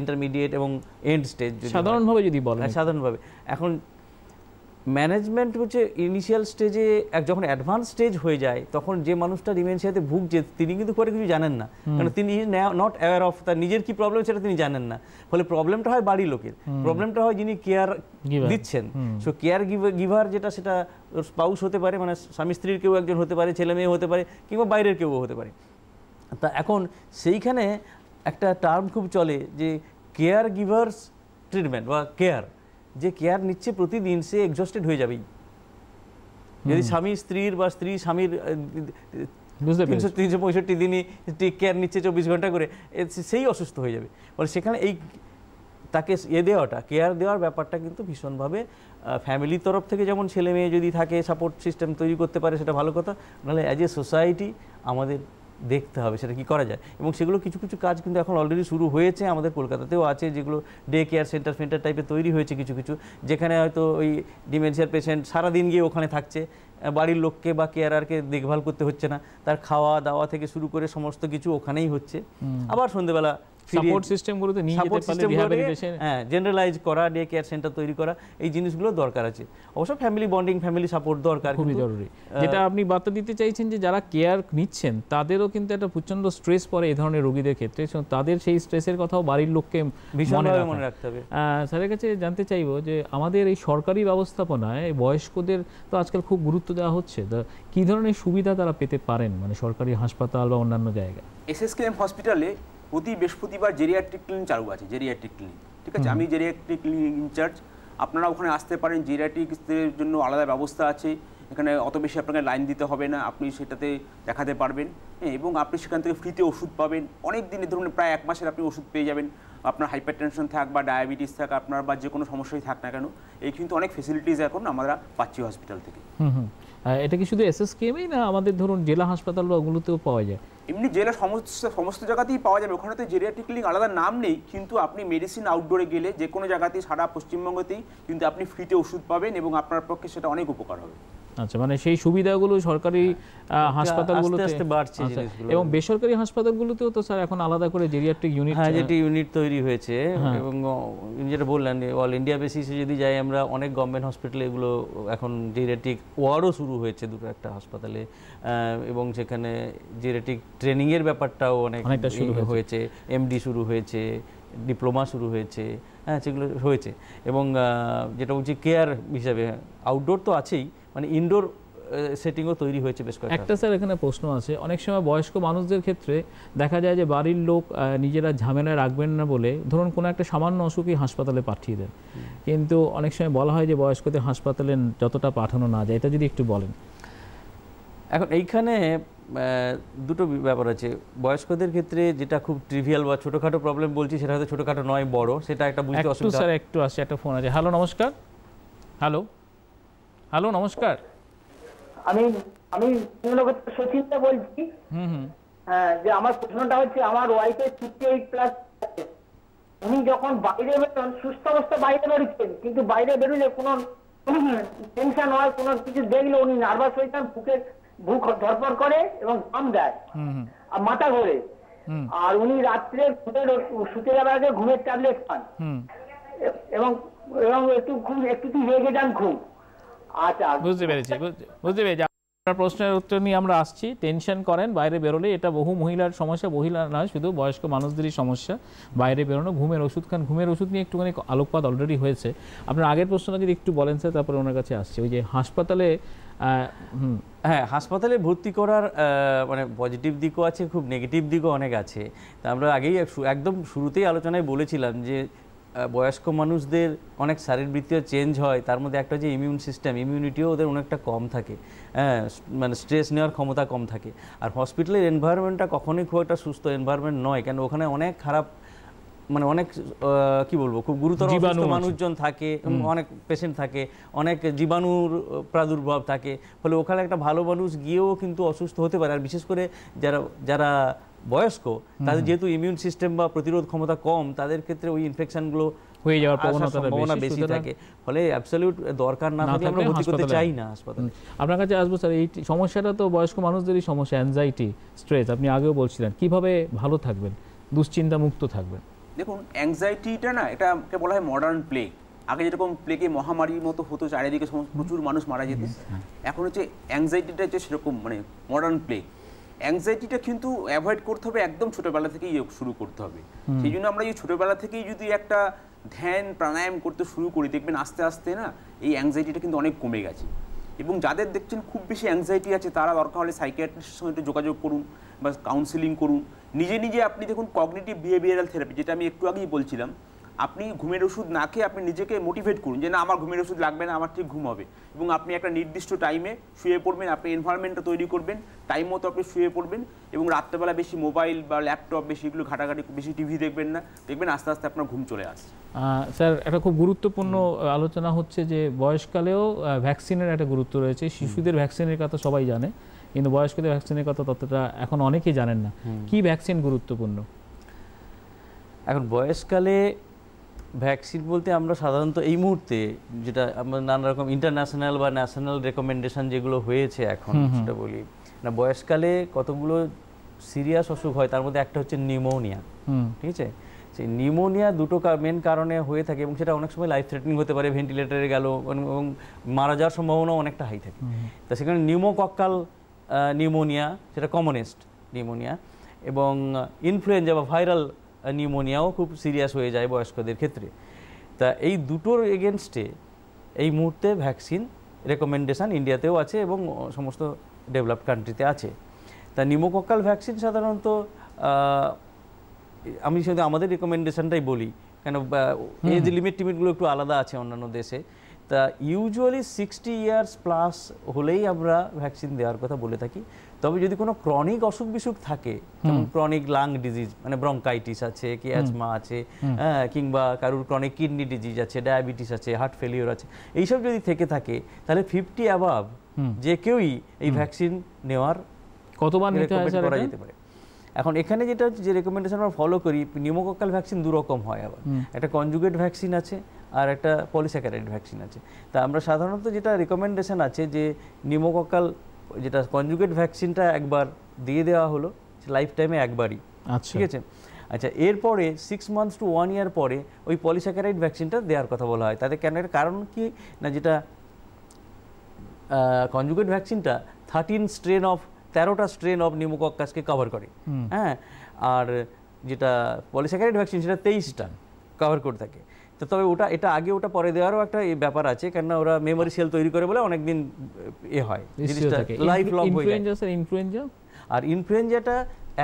S2: ইন্টারমিডিয়েট এবং এন্ড স্টেজ সাধারণভাবে যদি বলেন হ্যাঁ, সাধারণভাবে এখন ম্যানেজমেন্ট হচ্ছে ইনিশিয়াল স্টেজে যখন অ্যাডভান্স স্টেজ হয়ে যায় তখন যে মানুষটা ডিমেনশিয়াতে ভুগছে তিনি কিন্তু করে কিছু জানেন না কারণ তিনি নট অ্যাওয়ার অফ তার নিজের কি প্রবলেম সেটা তিনি জানেন না ফলে প্রবলেমটা হয় বাড়ির লোকের প্রবলেমটা হয় যিনি কেয়ার দিচ্ছেন সো কেয়ার গিভার যেটা সেটা স্পাউস হতে পারে মানে স্বামী স্ত্রীর কেউ একজন হতে পারে ছেলে মেয়ে হতে পারে কিংবা বাইরের কেউ হতে পারে তা এখন সেইখানে একটা টার্ম খুব চলে যে কেয়ার গিভার্স ট্রিটমেন্ট বা কেয়ার যে কেয়ার নিচ্ছে প্রতিদিন সে এক্সস্টেড হয়ে যাবেই যদি স্বামী স্ত্রীর বা স্ত্রী স্বামীর তিনশো তিনশো পঁয়ষট্টি দিনই টেক কেয়ার নিচ্ছে চব্বিশ ঘন্টা করে সেই অসুস্থ হয়ে যাবে ফলে সেখানে এই তাকে এ দেওয়াটা কেয়ার দেওয়ার ব্যাপারটা কিন্তু ভীষণভাবে ফ্যামিলির তরফ থেকে যেমন ছেলে মেয়ে যদি থাকে সাপোর্ট সিস্টেম তৈরি করতে পারে সেটা ভালো কথা নাহলে অ্যাজ এ সোসাইটি আমাদের দেখতে হবে সেটা কি করা যায় এবং সেগুলো কিছু কিছু কাজ কিন্তু এখন অলরেডি শুরু হয়েছে আমাদের কলকাতাতেও আছে যেগুলো ডে কেয়ার সেন্টার সেন্টার টাইপের তৈরি হয়েছে কিছু কিছু যেখানে হয়তো ওই ডিমেনশিয়ার পেশেন্ট সারাদিন গিয়ে ওখানে থাকছে বাড়ির লোককে বা কেয়ারারকে দেখভাল করতে হচ্ছে না তার খাওয়া দাওয়া থেকে শুরু করে সমস্ত কিছু ওখানেই হচ্ছে আবার সন্ধ্যেবেলা সাপোর্ট সিস্টেমগুলোতে নিয়ে জেনারেলাইজ হ্যাঁ, করা ডে কেয়ার সেন্টার তৈরি করা এই জিনিসগুলো দরকার আছে অবশ্য ফ্যামিলি বন্ডিং ফ্যামিলি সাপোর্ট দরকার খুবই জরুরি যেটা আপনি বার্তা দিতে চাইছেন যে যারা কেয়ার নিচ্ছেন তাদেরও কিন্তু একটা প্রচন্ড
S1: স্ট্রেস পরে এই ধরনের রোগীদের ক্ষেত্রে তাদের সেই স্ট্রেসের কথাও বাড়ির লোককে ভীষণভাবে মনে রাখতে হবে স্যারের কাছে জানতে চাইবো যে আমাদের এই সরকারি ব্যবস্থাপনায় বয়স্কদের তো আজকাল খুব গুরুত্ব দেওয়া হচ্ছে তা কি ধরনের সুবিধা তারা পেতে পারেন মানে সরকারি হাসপাতাল বা অন্যান্য জায়গায়
S3: এসএসকেএম হসপিটালে প্রতি বৃহস্পতিবার জেরিয়াট্রিক ক্লিনিক চালু আছে জেরিয়াট্রিক ক্লিনিক ঠিক আছে আমি জেরিয়াট্রিক ক্লিনিক ইনচার্জ আপনারা ওখানে আসতে পারেন জেরিয়াট্রিকদের জন্য আলাদা ব্যবস্থা আছে এখানে অত বেশি আপনাকে লাইন দিতে হবে না আপনি সেটাতে দেখাতে পারবেন হ্যাঁ, এবং আপনি সেখান থেকে ফ্রিতে ওষুধ পাবেন অনেক দিনে ধরুন প্রায় এক মাসের আপনি ওষুধ পেয়ে যাবেন আপনার হাইপার টেনশন থাক বা ডায়াবেটিস থাক আপনার বা যে কোনো সমস্যাই থাক না কেন এই কিন্তু অনেক ফেসিলিটিস এখন আমরা পাচ্ছি হসপিটাল থেকে
S1: এটা কি শুধু এসএসকেএমই না আমাদের ধরুন জেলা হাসপাতাল বা ওগুলোতেও পাওয়া যায়
S3: এমনি জেলা সমস্ত সমস্ত জায়গাতেই পাওয়া যাবে ওখানে তো জেরিয়াট্রিক ক্লিনিক আলাদা নাম নেই কিন্তু আপনি মেডিসিন আউটডোরে গেলে যে কোনো জায়গাতেই সারা পশ্চিমবঙ্গতেই কিন্তু আপনি ফ্রিতে ওষুধ পাবেন এবং আপনার পক্ষে সেটা অনেক উপকার হবে
S1: আচ্ছা মানে সেই সুবিধাগুলো সরকারি হ্যাঁ। আচ্ছা, হাসপাতালগুলোতে আস্তে বাড়ছে আচ্ছা, এবং বেসরকারি হাসপাতালগুলোতেও তো স্যার এখন আলাদা করে জেরিয়াট্রিক ইউনিট হ্যাঁ যেটি
S2: ইউনিট তৈরি হয়েছে হ্যাঁ। এবং যেটা বললেন অল ইন্ডিয়া বেসিসে যদি যাই আমরা অনেক গভর্নমেন্ট হসপিটালে এগুলো এখন জেরিয়াট্রিক ওয়ার্ডও শুরু হয়েছে দুটো একটা হাসপাতালে এবং সেখানে জেরিয়াট্রিক ট্রেনিংয়ের ব্যাপারটাও অনেক শুরু হয়েছে এমডি শুরু হয়েছে ডিপ্লোমা শুরু হয়েছে হ্যাঁ সেগুলো হয়েছে এবং যেটা বলছি কেয়ার হিসাবে আউটডোর তো আছেই মানে ইনডোর সেটিংও তৈরি হয়েছে বেশ কয়েকটা একটা
S1: স্যার এখানে প্রশ্ন আছে অনেক সময় বয়স্ক মানুষদের ক্ষেত্রে দেখা যায় যে বাড়ির লোক নিজেরা ঝামেলায় রাখবেন না বলে ধরুন কোনো একটা সামান্য অসুখই হাসপাতালে পাঠিয়ে দেন কিন্তু অনেক সময় বলা হয় যে বয়স্কদের হাসপাতালে যতটা পাঠানো না যায় এটা যদি একটু বলেন
S2: এখন এইখানে দুটো ব্যাপার আছে বয়স্কদের ক্ষেত্রে যেটা খুব ট্রিভিয়াল বা ছোটোখাটো প্রবলেম বলছি সেটা হয়তো ছোটোখাটো নয় বড় সেটা একটা বুঝতে অসুবিধা স্যার
S1: একটু আসছে একটা ফোন আছে হ্যালো নমস্কার
S2: হ্যালো হ্যালো নমস্কার
S6: আমি আমি শ্রীনগর বলছি হুম হুম হ্যাঁ যে আমার প্রশ্নটা হচ্ছে আমার ওয়াইফের ফিফটি এইট প্লাস উনি যখন বাইরে বেরোন সুস্থ অবস্থা বাইরে বেরোচ্ছেন কিন্তু বাইরে বেরোলে কোনো টেনশন হয় কোনো কিছু দেখলে উনি নার্ভাস হয়ে যান বুকে বুক ধরপড় করে এবং দম দেয় আর মাথা ঘোরে আর উনি রাত্রে ঘুমের শুতে যাবার আগে ঘুমের ট্যাবলেট খান এবং এবং একটু খুব একটু রেগে যান খুব
S1: আচ্ছা, আচ্ছা। বুঝতে পেরেছি বুঝতে পেরেছি আপনার প্রশ্নের উত্তর নিয়ে আমরা আসছি টেনশন করেন বাইরে বেরোলে এটা বহু মহিলার সমস্যা মহিলা নয় শুধু বয়স্ক মানুষদেরই সমস্যা বাইরে বেরোনো ঘুমের ওষুধ খান ঘুমের ওষুধ নিয়ে একটুখানি আলোকপাত অলরেডি হয়েছে আপনার আগের প্রশ্নটা যদি একটু বলেন স্যার তারপরে ওনার কাছে আসছে ওই যে হাসপাতালে
S2: হ্যাঁ হাসপাতালে ভর্তি করার মানে পজিটিভ দিকও আছে খুব নেগেটিভ দিকও অনেক আছে তা আমরা আগেই একদম শুরুতেই আলোচনায় বলেছিলাম যে বয়স্ক মানুষদের অনেক শারীরবৃত্তীয় চেঞ্জ হয় তার মধ্যে একটা যে ইমিউন সিস্টেম ইমিউনিটিও ওদের অনেকটা কম থাকে হ্যাঁ, মানে স্ট্রেস নেওয়ার ক্ষমতা কম থাকে আর হসপিটালের এনভায়রনমেন্টটা কখনোই খুব একটা সুস্থ এনভায়রনমেন্ট নয় কেন ওখানে অনেক খারাপ মানে অনেক কি বলবো খুব গুরুতর মানুষজন থাকে অনেক পেশেন্ট থাকে অনেক জীবাণুর প্রাদুর্ভাব থাকে ফলে ওখানে একটা ভালো মানুষ গিয়েও কিন্তু অসুস্থ হতে পারে আর বিশেষ করে যারা যারা বয়স্ক তাদের যেহেতু ইমিউন সিস্টেম বা প্রতিরোধ ক্ষমতা কম তাদের ক্ষেত্রে ওই ইনফেকশনগুলো হয়ে যাওয়ার প্রবণতা বেশি থাকে ফলে অ্যাবসলিউট দরকার না থাকলে আমরা ভর্তি করতে চাই না হাসপাতালে
S1: আপনার কাছে আসবো স্যার এই সমস্যাটা তো বয়স্ক মানুষদেরই সমস্যা অ্যাংজাইটি স্ট্রেস আপনি আগেও বলছিলেন কিভাবে ভালো থাকবেন দুশ্চিন্তা মুক্ত থাকবেন
S3: দেখুন অ্যাংজাইটিটা না এটাকে বলা হয় মডার্ন প্লেগ আগে যেরকম প্লেগে মহামারীর মতো হতো চারিদিকে প্রচুর মানুষ মারা যেত এখন হচ্ছে অ্যাংজাইটিটা হচ্ছে সেরকম মানে মডার্ন প্লেগ অ্যাংজাইটিটা কিন্তু অ্যাভয়েড করতে হবে একদম ছোটোবেলা থেকেই শুরু করতে হবে সেই জন্য আমরা এই ছোটোবেলা থেকেই যদি একটা ধ্যান প্রাণায়াম করতে শুরু করি দেখবেন আস্তে আস্তে না এই অ্যাংজাইটিটা কিন্তু অনেক কমে গেছে এবং যাদের দেখছেন খুব বেশি অ্যাংজাইটি আছে তারা দরকার হলে সাইকিয়াট্রিস্টের সঙ্গে একটু যোগাযোগ করুন বা কাউন্সিলিং করুন নিজে নিজে আপনি দেখুন কগনিটিভ বিহেভিয়ারাল থেরাপি যেটা আমি একটু আগেই বলছিলাম আপনি ঘুমের ওষুধ না খেয়ে আপনি নিজেকে মোটিভেট করুন যে না আমার ঘুমের ওষুধ লাগবে না আমার ঠিক ঘুম হবে এবং আপনি একটা নির্দিষ্ট টাইমে শুয়ে পড়বেন আপনি এনভায়রনমেন্টটা তৈরি করবেন টাইম মতো আপনি শুয়ে পড়বেন এবং রাত্রেবেলা বেশি মোবাইল বা ল্যাপটপ বেশি এগুলো ঘাটাঘাটি বেশি টিভি দেখবেন না দেখবেন আস্তে আস্তে আপনার ঘুম চলে আসছে
S1: স্যার একটা খুব গুরুত্বপূর্ণ আলোচনা হচ্ছে যে বয়সকালেও ভ্যাকসিনের একটা গুরুত্ব রয়েছে শিশুদের ভ্যাকসিনের কথা সবাই জানে কিন্তু বয়স্কদের ভ্যাকসিনের কথা ততটা এখন অনেকেই জানেন না কি ভ্যাকসিন
S2: গুরুত্বপূর্ণ এখন বয়সকালে ভ্যাকসিন বলতে আমরা সাধারণত এই মুহূর্তে যেটা আমরা নানা রকম ইন্টারন্যাশনাল বা ন্যাশনাল রেকমেন্ডেশন যেগুলো হয়েছে এখন সেটা বলি না বয়সকালে কতগুলো সিরিয়াস অসুখ হয় তার মধ্যে একটা হচ্ছে নিউমোনিয়া ঠিক আছে সেই নিউমোনিয়া দুটো মেন কারণে হয়ে থাকে এবং সেটা অনেক সময় লাইফ থ্রেটনিং হতে পারে ভেন্টিলেটারে গেল এবং মারা যাওয়ার সম্ভাবনাও অনেকটা হাই থাকে তা সেখানে নিউমোকক্কাল নিউমোনিয়া সেটা কমনেস্ট নিউমোনিয়া এবং ইনফ্লুয়েঞ্জা বা ভাইরাল নিউমোনিয়াও খুব সিরিয়াস হয়ে যায় বয়স্কদের ক্ষেত্রে তা এই দুটোর এগেনস্টে এই মুহূর্তে ভ্যাকসিন রেকমেন্ডেশান ইন্ডিয়াতেও আছে এবং সমস্ত ডেভেলপড কান্ট্রিতে আছে তা নিমোকক্কাল ভ্যাকসিন সাধারণত আমি শুধু আমাদের রেকমেন্ডেশানটাই বলি কেন এজ লিমিট টিমিটগুলো একটু আলাদা আছে অন্যান্য দেশে তা ইউজুয়ালি সিক্সটি ইয়ার্স প্লাস হলেই আমরা ভ্যাকসিন দেওয়ার কথা বলে থাকি তবে যদি কোনো ক্রনিক অসুখ বিসুখ থাকে ক্রনিক লাং ডিজিজ মানে ব্রঙ্কাইটিস আছে কি অ্যাজমা আছে হ্যাঁ, কিংবা কারুর ক্রনিক কিডনি ডিজিজ আছে ডায়াবেটিস আছে হার্ট ফেলিওর আছে এইসব যদি থেকে থাকে তাহলে ফিফটি অ্যাবাভ যে কেউই এই ভ্যাকসিন নেওয়ার কতবার করা যেতে পারে এখন এখানে যেটা হচ্ছে যে রেকমেন্ডেশন আমরা ফলো করি নিউমোকক্কাল ভ্যাকসিন দু রকম হয় আবার একটা কনজুগেট ভ্যাকসিন আছে আর একটা পলিস্যাকারাইড ভ্যাকসিন আছে তা আমরা সাধারণত যেটা রিকমেন্ডেশন আছে যে নিমোকাল যেটা কনজুগেট ভ্যাকসিনটা একবার দিয়ে দেওয়া হলো লাইফ টাইমে একবারই আচ্ছা। ঠিক আছে আচ্ছা এরপরে six months to one year পরে ওই পলিস্যাকারাইড ভ্যাকসিনটা দেওয়ার কথা বলা হয় তাদের কেন কারণ কি না যেটা কনজুগেট ভ্যাকসিনটা থার্টিন স্ট্রেন অফ তেরোটা স্ট্রেন অফ নিমোকক্কাসকে কভার করে হ্যাঁ আর যেটা পলিস্যাকারাইড ভ্যাকসিন সেটা তেইশটা কভার করে থাকে তো তবে ওটা এটা আগে ওটা পরে দেওয়ারও একটা ব্যাপার আছে কেননা ওরা মেমোরি সেল তৈরি করে বলে অনেকদিন এ হয় জিনিসটা লাইফ লং হয়ে যায় ইনফ্লুয়েঞ্জা আর ইনফ্লুয়েঞ্জাটা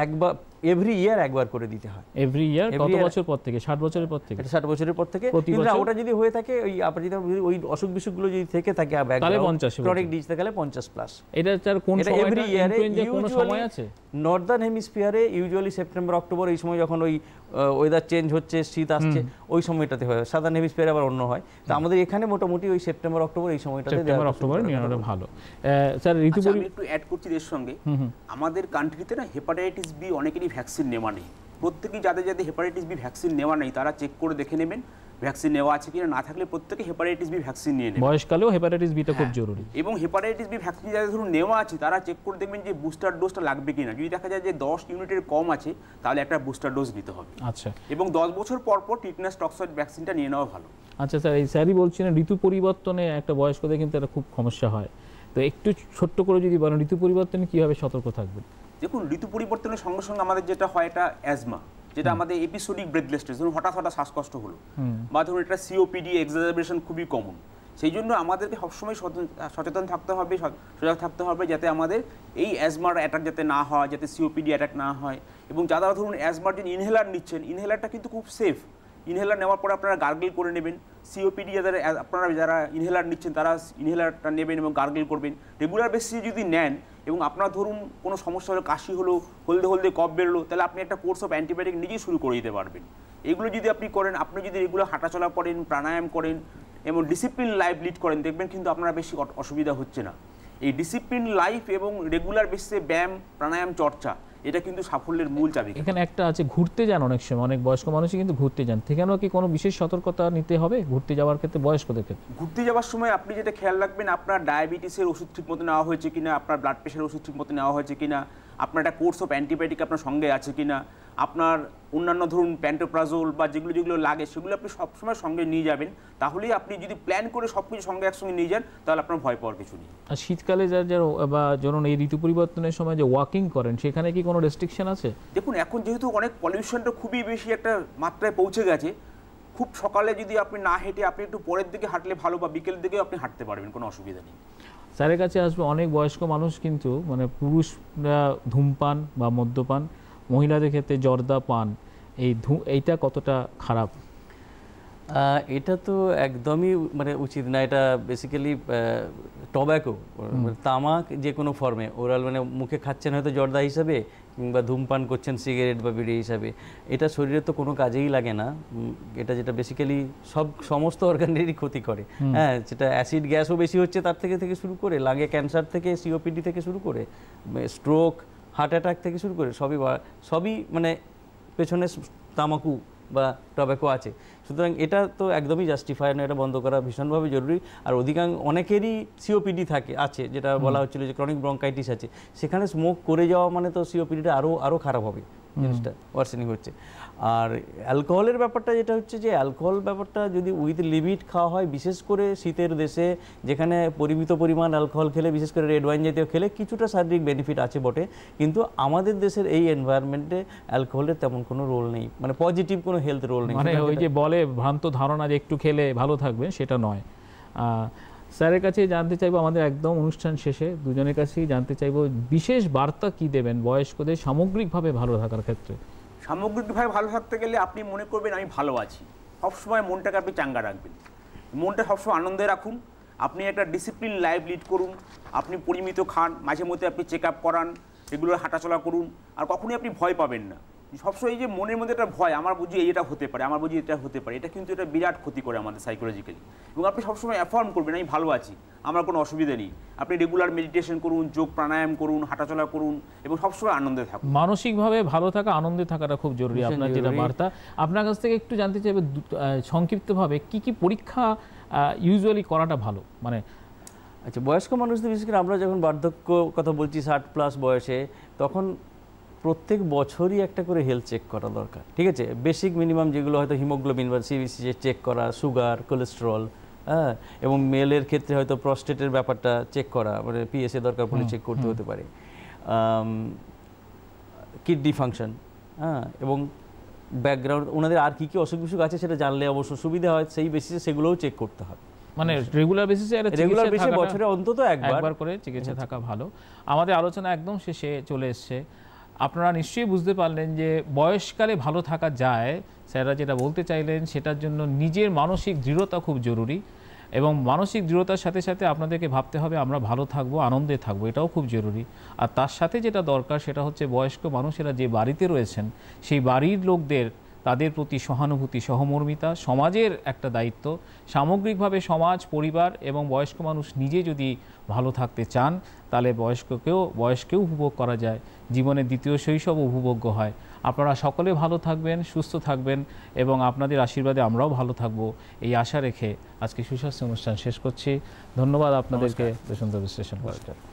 S2: একবার এভরি ইয়ার একবার করে দিতে হয় এভরি ইয়ার কত বছর পর থেকে 60 বছরের পর থেকে 60 বছরের পর থেকে কিন্তু ওটা যদি হয়ে থাকে ওই আপনি যদি ওই অসুখ বিসুখ গুলো যদি থেকে থাকে তাহলে 50 ক্রনিক ডিজিজ থাকলে 50 প্লাস এটা তার কোন সময় এভরি ইয়ারে কোন সময় আছে নর্দার্ন হেমিস্ফিয়ারে ইউজুয়ালি সেপ্টেম্বর অক্টোবর এই সময় যখন ওই ওয়েদার চেঞ্জ হচ্ছে শীত আসছে ওই সময়টাতে হয় সাদা নেভিস পেয়ার আবার অন্য হয় তা আমাদের এখানে মোটামুটি ওই সেপ্টেম্বর অক্টোবর এই সময়টাতে সেপ্টেম্বর অক্টোবর নিয়ে ভালো স্যার ঋতু আচ্ছা,
S3: একটু অ্যাড করছি এর সঙ্গে আমাদের কান্ট্রিতে না হেপাটাইটিস বি অনেকেরই ভ্যাকসিন নেওয়া নেই প্রত্যেকেই যাদের যাদের হেপাটাইটিস বি ভ্যাকসিন নেওয়া নেই তারা চেক করে দেখে নেবেন ভ্যাকসিন নেওয়া আছে কিনা না থাকলে প্রত্যেকে হেপাটাইটিস বি ভ্যাকসিন নিয়ে
S1: নেবেন বয়সকালেও হেপাটাইটিস বিটা খুব হ্যাঁ। জরুরি
S3: এবং হেপাটাইটিস বি ভ্যাকসিন যাদের ধরুন নেওয়া আছে তারা চেক করে দেখবেন যে বুস্টার ডোজটা লাগবে কিনা যদি দেখা যায় যে দশ ইউনিটের কম আছে তাহলে একটা বুস্টার ডোজ নিতে হবে আচ্ছা এবং দশ বছর পর পর টিটনাস টক্সয়েড ভ্যাকসিনটা নিয়ে নেওয়া ভালো
S1: আচ্ছা স্যার এই স্যারই বলছিলেন ঋতু পরিবর্তনে একটা বয়স্কদের কিন্তু একটা খুব সমস্যা হয় তো একটু ছোট্ট করে যদি বলেন ঋতু পরিবর্তনে কীভাবে সতর্ক থাকবেন
S3: দেখুন ঋতু পরিবর্তনের সঙ্গে সঙ্গে আমাদের যেটা হয় এটা অ্যাজমা যেটা আমাদের এপিসোডিক ব্রেথলেসনেস ধরুন হঠাৎ হঠাৎ শ্বাসকষ্ট হলো বা ধরুন এটা সিওপিডি এক্সাজারবেশন খুবই কমন সেই জন্য আমাদেরকে সবসময় সচেতন থাকতে হবে সজাগ থাকতে হবে যাতে আমাদের এই অ্যাজমার অ্যাটাক যাতে না হয় যাতে সিওপিডি অ্যাটাক না হয় এবং যারা ধরুন অ্যাজমার যে ইনহেলার নিচ্ছেন ইনহেলারটা কিন্তু খুব সেফ ইনহেলার নেওয়ার পরে আপনারা গার্গেল করে নেবেন সিওপিডি যাদের আপনারা যারা ইনহেলার নিচ্ছেন তারা ইনহেলারটা নেবেন এবং গার্গেল করবেন রেগুলার বেসিসে যদি নেন এবং আপনার ধরুন কোনো সমস্যা হলো কাশি হলো হলদে হলদে কফ বেরোলো তাহলে আপনি একটা কোর্স অফ অ্যান্টিবায়োটিক নিজেই শুরু করে দিতে পারবেন এগুলো যদি আপনি করেন আপনি যদি এগুলো হাঁটাচলা করেন প্রাণায়াম করেন এবং ডিসিপ্লিন লাইফ লিড করেন দেখবেন কিন্তু আপনার বেশি অসুবিধা হচ্ছে না এই ডিসিপ্লিন লাইফ এবং রেগুলার বেসে ব্যায়াম প্রাণায়াম চর্চা এটা কিন্তু সাফল্যের মূল চাবি
S1: এখানে একটা আছে ঘুরতে যান অনেক সময় অনেক বয়স্ক মানুষই কিন্তু ঘুরতে যান সেখানেও কি কোনো বিশেষ সতর্কতা নিতে হবে ঘুরতে যাওয়ার ক্ষেত্রে বয়স্কদের ক্ষেত্রে
S3: ঘুরতে যাওয়ার সময় আপনি যেটা খেয়াল রাখবেন আপনার ডায়াবেটিসের ওষুধ ঠিক মতো নেওয়া হয়েছে কিনা আপনার ব্লাড প্রেশারের ওষুধ ঠিক মতো নেওয়া হয়েছে কিনা আপনার একটা কোর্স অফ অ্যান্টিবায়োটিক আপনার সঙ্গে আছে কি না আপনার অন্যান্য ধরুন প্যান্টোপ্রাজোল বা যেগুলো যেগুলো লাগে সেগুলো আপনি সবসময় সঙ্গে নিয়ে যাবেন তাহলেই আপনি যদি প্ল্যান করে সব কিছু সঙ্গে একসঙ্গে নিয়ে যান তাহলে আপনার ভয় পাওয়ার কিছু নেই
S1: আর শীতকালে যার যার বা ধরুন এই ঋতু পরিবর্তনের সময় যে ওয়াকিং করেন সেখানে কি কোনো রেস্ট্রিকশন আছে
S3: দেখুন এখন যেহেতু অনেক পলিউশনটা খুবই বেশি একটা মাত্রায় পৌঁছে গেছে খুব সকালে যদি আপনি না হেঁটে আপনি একটু পরের দিকে হাঁটলে ভালো বা বিকেলের দিকেও আপনি হাঁটতে পারবেন কোনো অসুবিধা নেই
S1: স্যারের কাছে আসবে অনেক বয়স্ক মানুষ কিন্তু মানে পুরুষরা ধূমপান বা মদ্যপান মহিলাদের ক্ষেত্রে জর্দা পান এই ধু এইটা কতটা খারাপ
S2: এটা তো একদমই মানে উচিত না এটা বেসিক্যালি মানে টব্যাকো তামাক যে কোনো ফর্মে ওরাল মানে মুখে খাচ্ছেন হয়তো জর্দা হিসাবে কিংবা ধূমপান করছেন সিগারেট বা বিড়ি হিসাবে এটা শরীরে তো কোনো কাজেই লাগে না এটা যেটা বেসিক্যালি সব সমস্ত অর্গানেরই ক্ষতি করে হ্যাঁ সেটা অ্যাসিড গ্যাসও বেশি হচ্ছে তার থেকে থেকে শুরু করে লাগে ক্যান্সার থেকে সিওপিডি থেকে শুরু করে স্ট্রোক হার্ট অ্যাটাক থেকে শুরু করে সবই সবই মানে পেছনে তামাকু বা টব্যাকো আছে সুতরাং এটা তো একদমই জাস্টিফাই না এটা বন্ধ করা ভীষণভাবে জরুরি আর অধিকাংশ অনেকেরই সিওপিডি থাকে আছে যেটা বলা হচ্ছিল যে ক্রনিক ব্রঙ্কাইটিস আছে সেখানে স্মোক করে যাওয়া মানে তো সিওপিডিটা আরও আরও খারাপ হবে জিনিসটা ওয়ার্সেনিং হচ্ছে আর অ্যালকোহলের ব্যাপারটা যেটা হচ্ছে যে অ্যালকোহল ব্যাপারটা যদি উইথ লিমিট খাওয়া হয় বিশেষ করে শীতের দেশে যেখানে পরিমিত পরিমাণ অ্যালকোহল খেলে বিশেষ করে রেড ওয়াইন জাতীয় খেলে কিছুটা শারীরিক বেনিফিট আছে বটে কিন্তু আমাদের দেশের এই এনভায়রনমেন্টে অ্যালকোহলের তেমন কোনো রোল নেই মানে পজিটিভ কোনো হেলথ রোল নেই মানে ওই যে বলে ভ্রান্ত ধারণা যে একটু
S1: খেলে ভালো থাকবে সেটা নয় স্যারের কাছে জানতে চাইবো আমাদের একদম অনুষ্ঠান শেষে দুজনের কাছেই জানতে চাইবো বিশেষ বার্তা কি দেবেন বয়স্কদের সামগ্রিকভাবে ভালো থাকার ক্ষেত্রে
S3: সামগ্রিকভাবে ভালো থাকতে গেলে আপনি মনে করবেন আমি ভালো আছি সবসময় মনটাকে আপনি চাঙ্গা রাখবেন মনটা সবসময় আনন্দে রাখুন আপনি একটা ডিসিপ্লিন লাইফ লিড করুন আপনি পরিমিত খান মাঝে মধ্যে আপনি চেক আপ করান রেগুলার হাঁটাচলা করুন আর কখনোই আপনি ভয় পাবেন না সবসময় যে মনের মধ্যে একটা ভয় আমার বুঝি এটা হতে পারে আমার বুঝি এটা হতে পারে এটা কিন্তু এটা বিরাট ক্ষতি করে আমাদের সাইকোলজিক্যালি এবং আপনি সবসময় অ্যাফার্ম করবেন আমি ভালো আছি আমার কোনো অসুবিধা নেই আপনি রেগুলার মেডিটেশন করুন যোগ প্রাণায়াম করুন হাঁটাচলা করুন এবং সবসময় আনন্দে থাকুন
S1: মানসিকভাবে ভালো থাকা আনন্দে থাকাটা খুব জরুরি আপনার যেটা বার্তা আপনার কাছ থেকে একটু জানতে চাইবে সংক্ষিপ্তভাবে কি কি
S2: পরীক্ষা ইউজুয়ালি করাটা ভালো মানে আচ্ছা বয়স্ক মানুষদের বিশেষ করে আমরা যখন বার্ধক্য কথা বলছি ষাট প্লাস বয়সে তখন প্রত্যেক বছরই একটা করে হেলথ চেক করা দরকার ঠিক আছে বেসিক মিনিমাম যেগুলো হয়তো হিমোগ্লোবিন বা সিবিসি চেক করা সুগার কোলেস্ট্রল হ্যাঁ এবং মেলের ক্ষেত্রে হয়তো প্রস্টেটের ব্যাপারটা চেক করা মানে পিএসএ দরকার পড়লে চেক করতে হতে পারে কিডনি ফাংশন হ্যাঁ এবং ব্যাকগ্রাউন্ড ওনাদের আর কী কী অসুখ বিসুখ আছে সেটা জানলে অবশ্য সুবিধা হয় সেই বেসিসে সেগুলোও চেক করতে হয়
S1: মানে রেগুলার বেসিসে রেগুলার বেসিসে বছরে অন্তত একবার করে চিকিৎসা আচ্ছা। থাকা ভালো আমাদের আলোচনা একদম শেষে চলে এসছে আপনারা নিশ্চয়ই বুঝতে পারলেন যে বয়সকালে ভালো থাকা যায় স্যাররা যেটা বলতে চাইলেন সেটার জন্য নিজের মানসিক দৃঢ়তা খুব জরুরি এবং মানসিক দৃঢ়তার সাথে সাথে আপনাদেরকে ভাবতে হবে আমরা ভালো থাকব আনন্দে থাকব এটাও খুব জরুরি আর তার সাথে যেটা দরকার সেটা হচ্ছে বয়স্ক মানুষেরা যে বাড়িতে রয়েছেন সেই বাড়ির লোকদের তাদের প্রতি সহানুভূতি সহমর্মিতা সমাজের একটা দায়িত্ব সামগ্রিকভাবে সমাজ পরিবার এবং বয়স্ক মানুষ নিজে যদি ভালো থাকতে চান তাহলে বয়স্ককেও বয়স্কেও উপভোগ করা যায় জীবনের দ্বিতীয় শৈশব উপভোগ্য হয় আপনারা সকলে ভালো থাকবেন সুস্থ থাকবেন এবং আপনাদের আশীর্বাদে আমরাও ভালো থাকব এই আশা রেখে আজকে সুস্বাস্থ্য অনুষ্ঠান শেষ করছি ধন্যবাদ আপনাদেরকে সুন্দর বিশ্লেষণ করার জন্য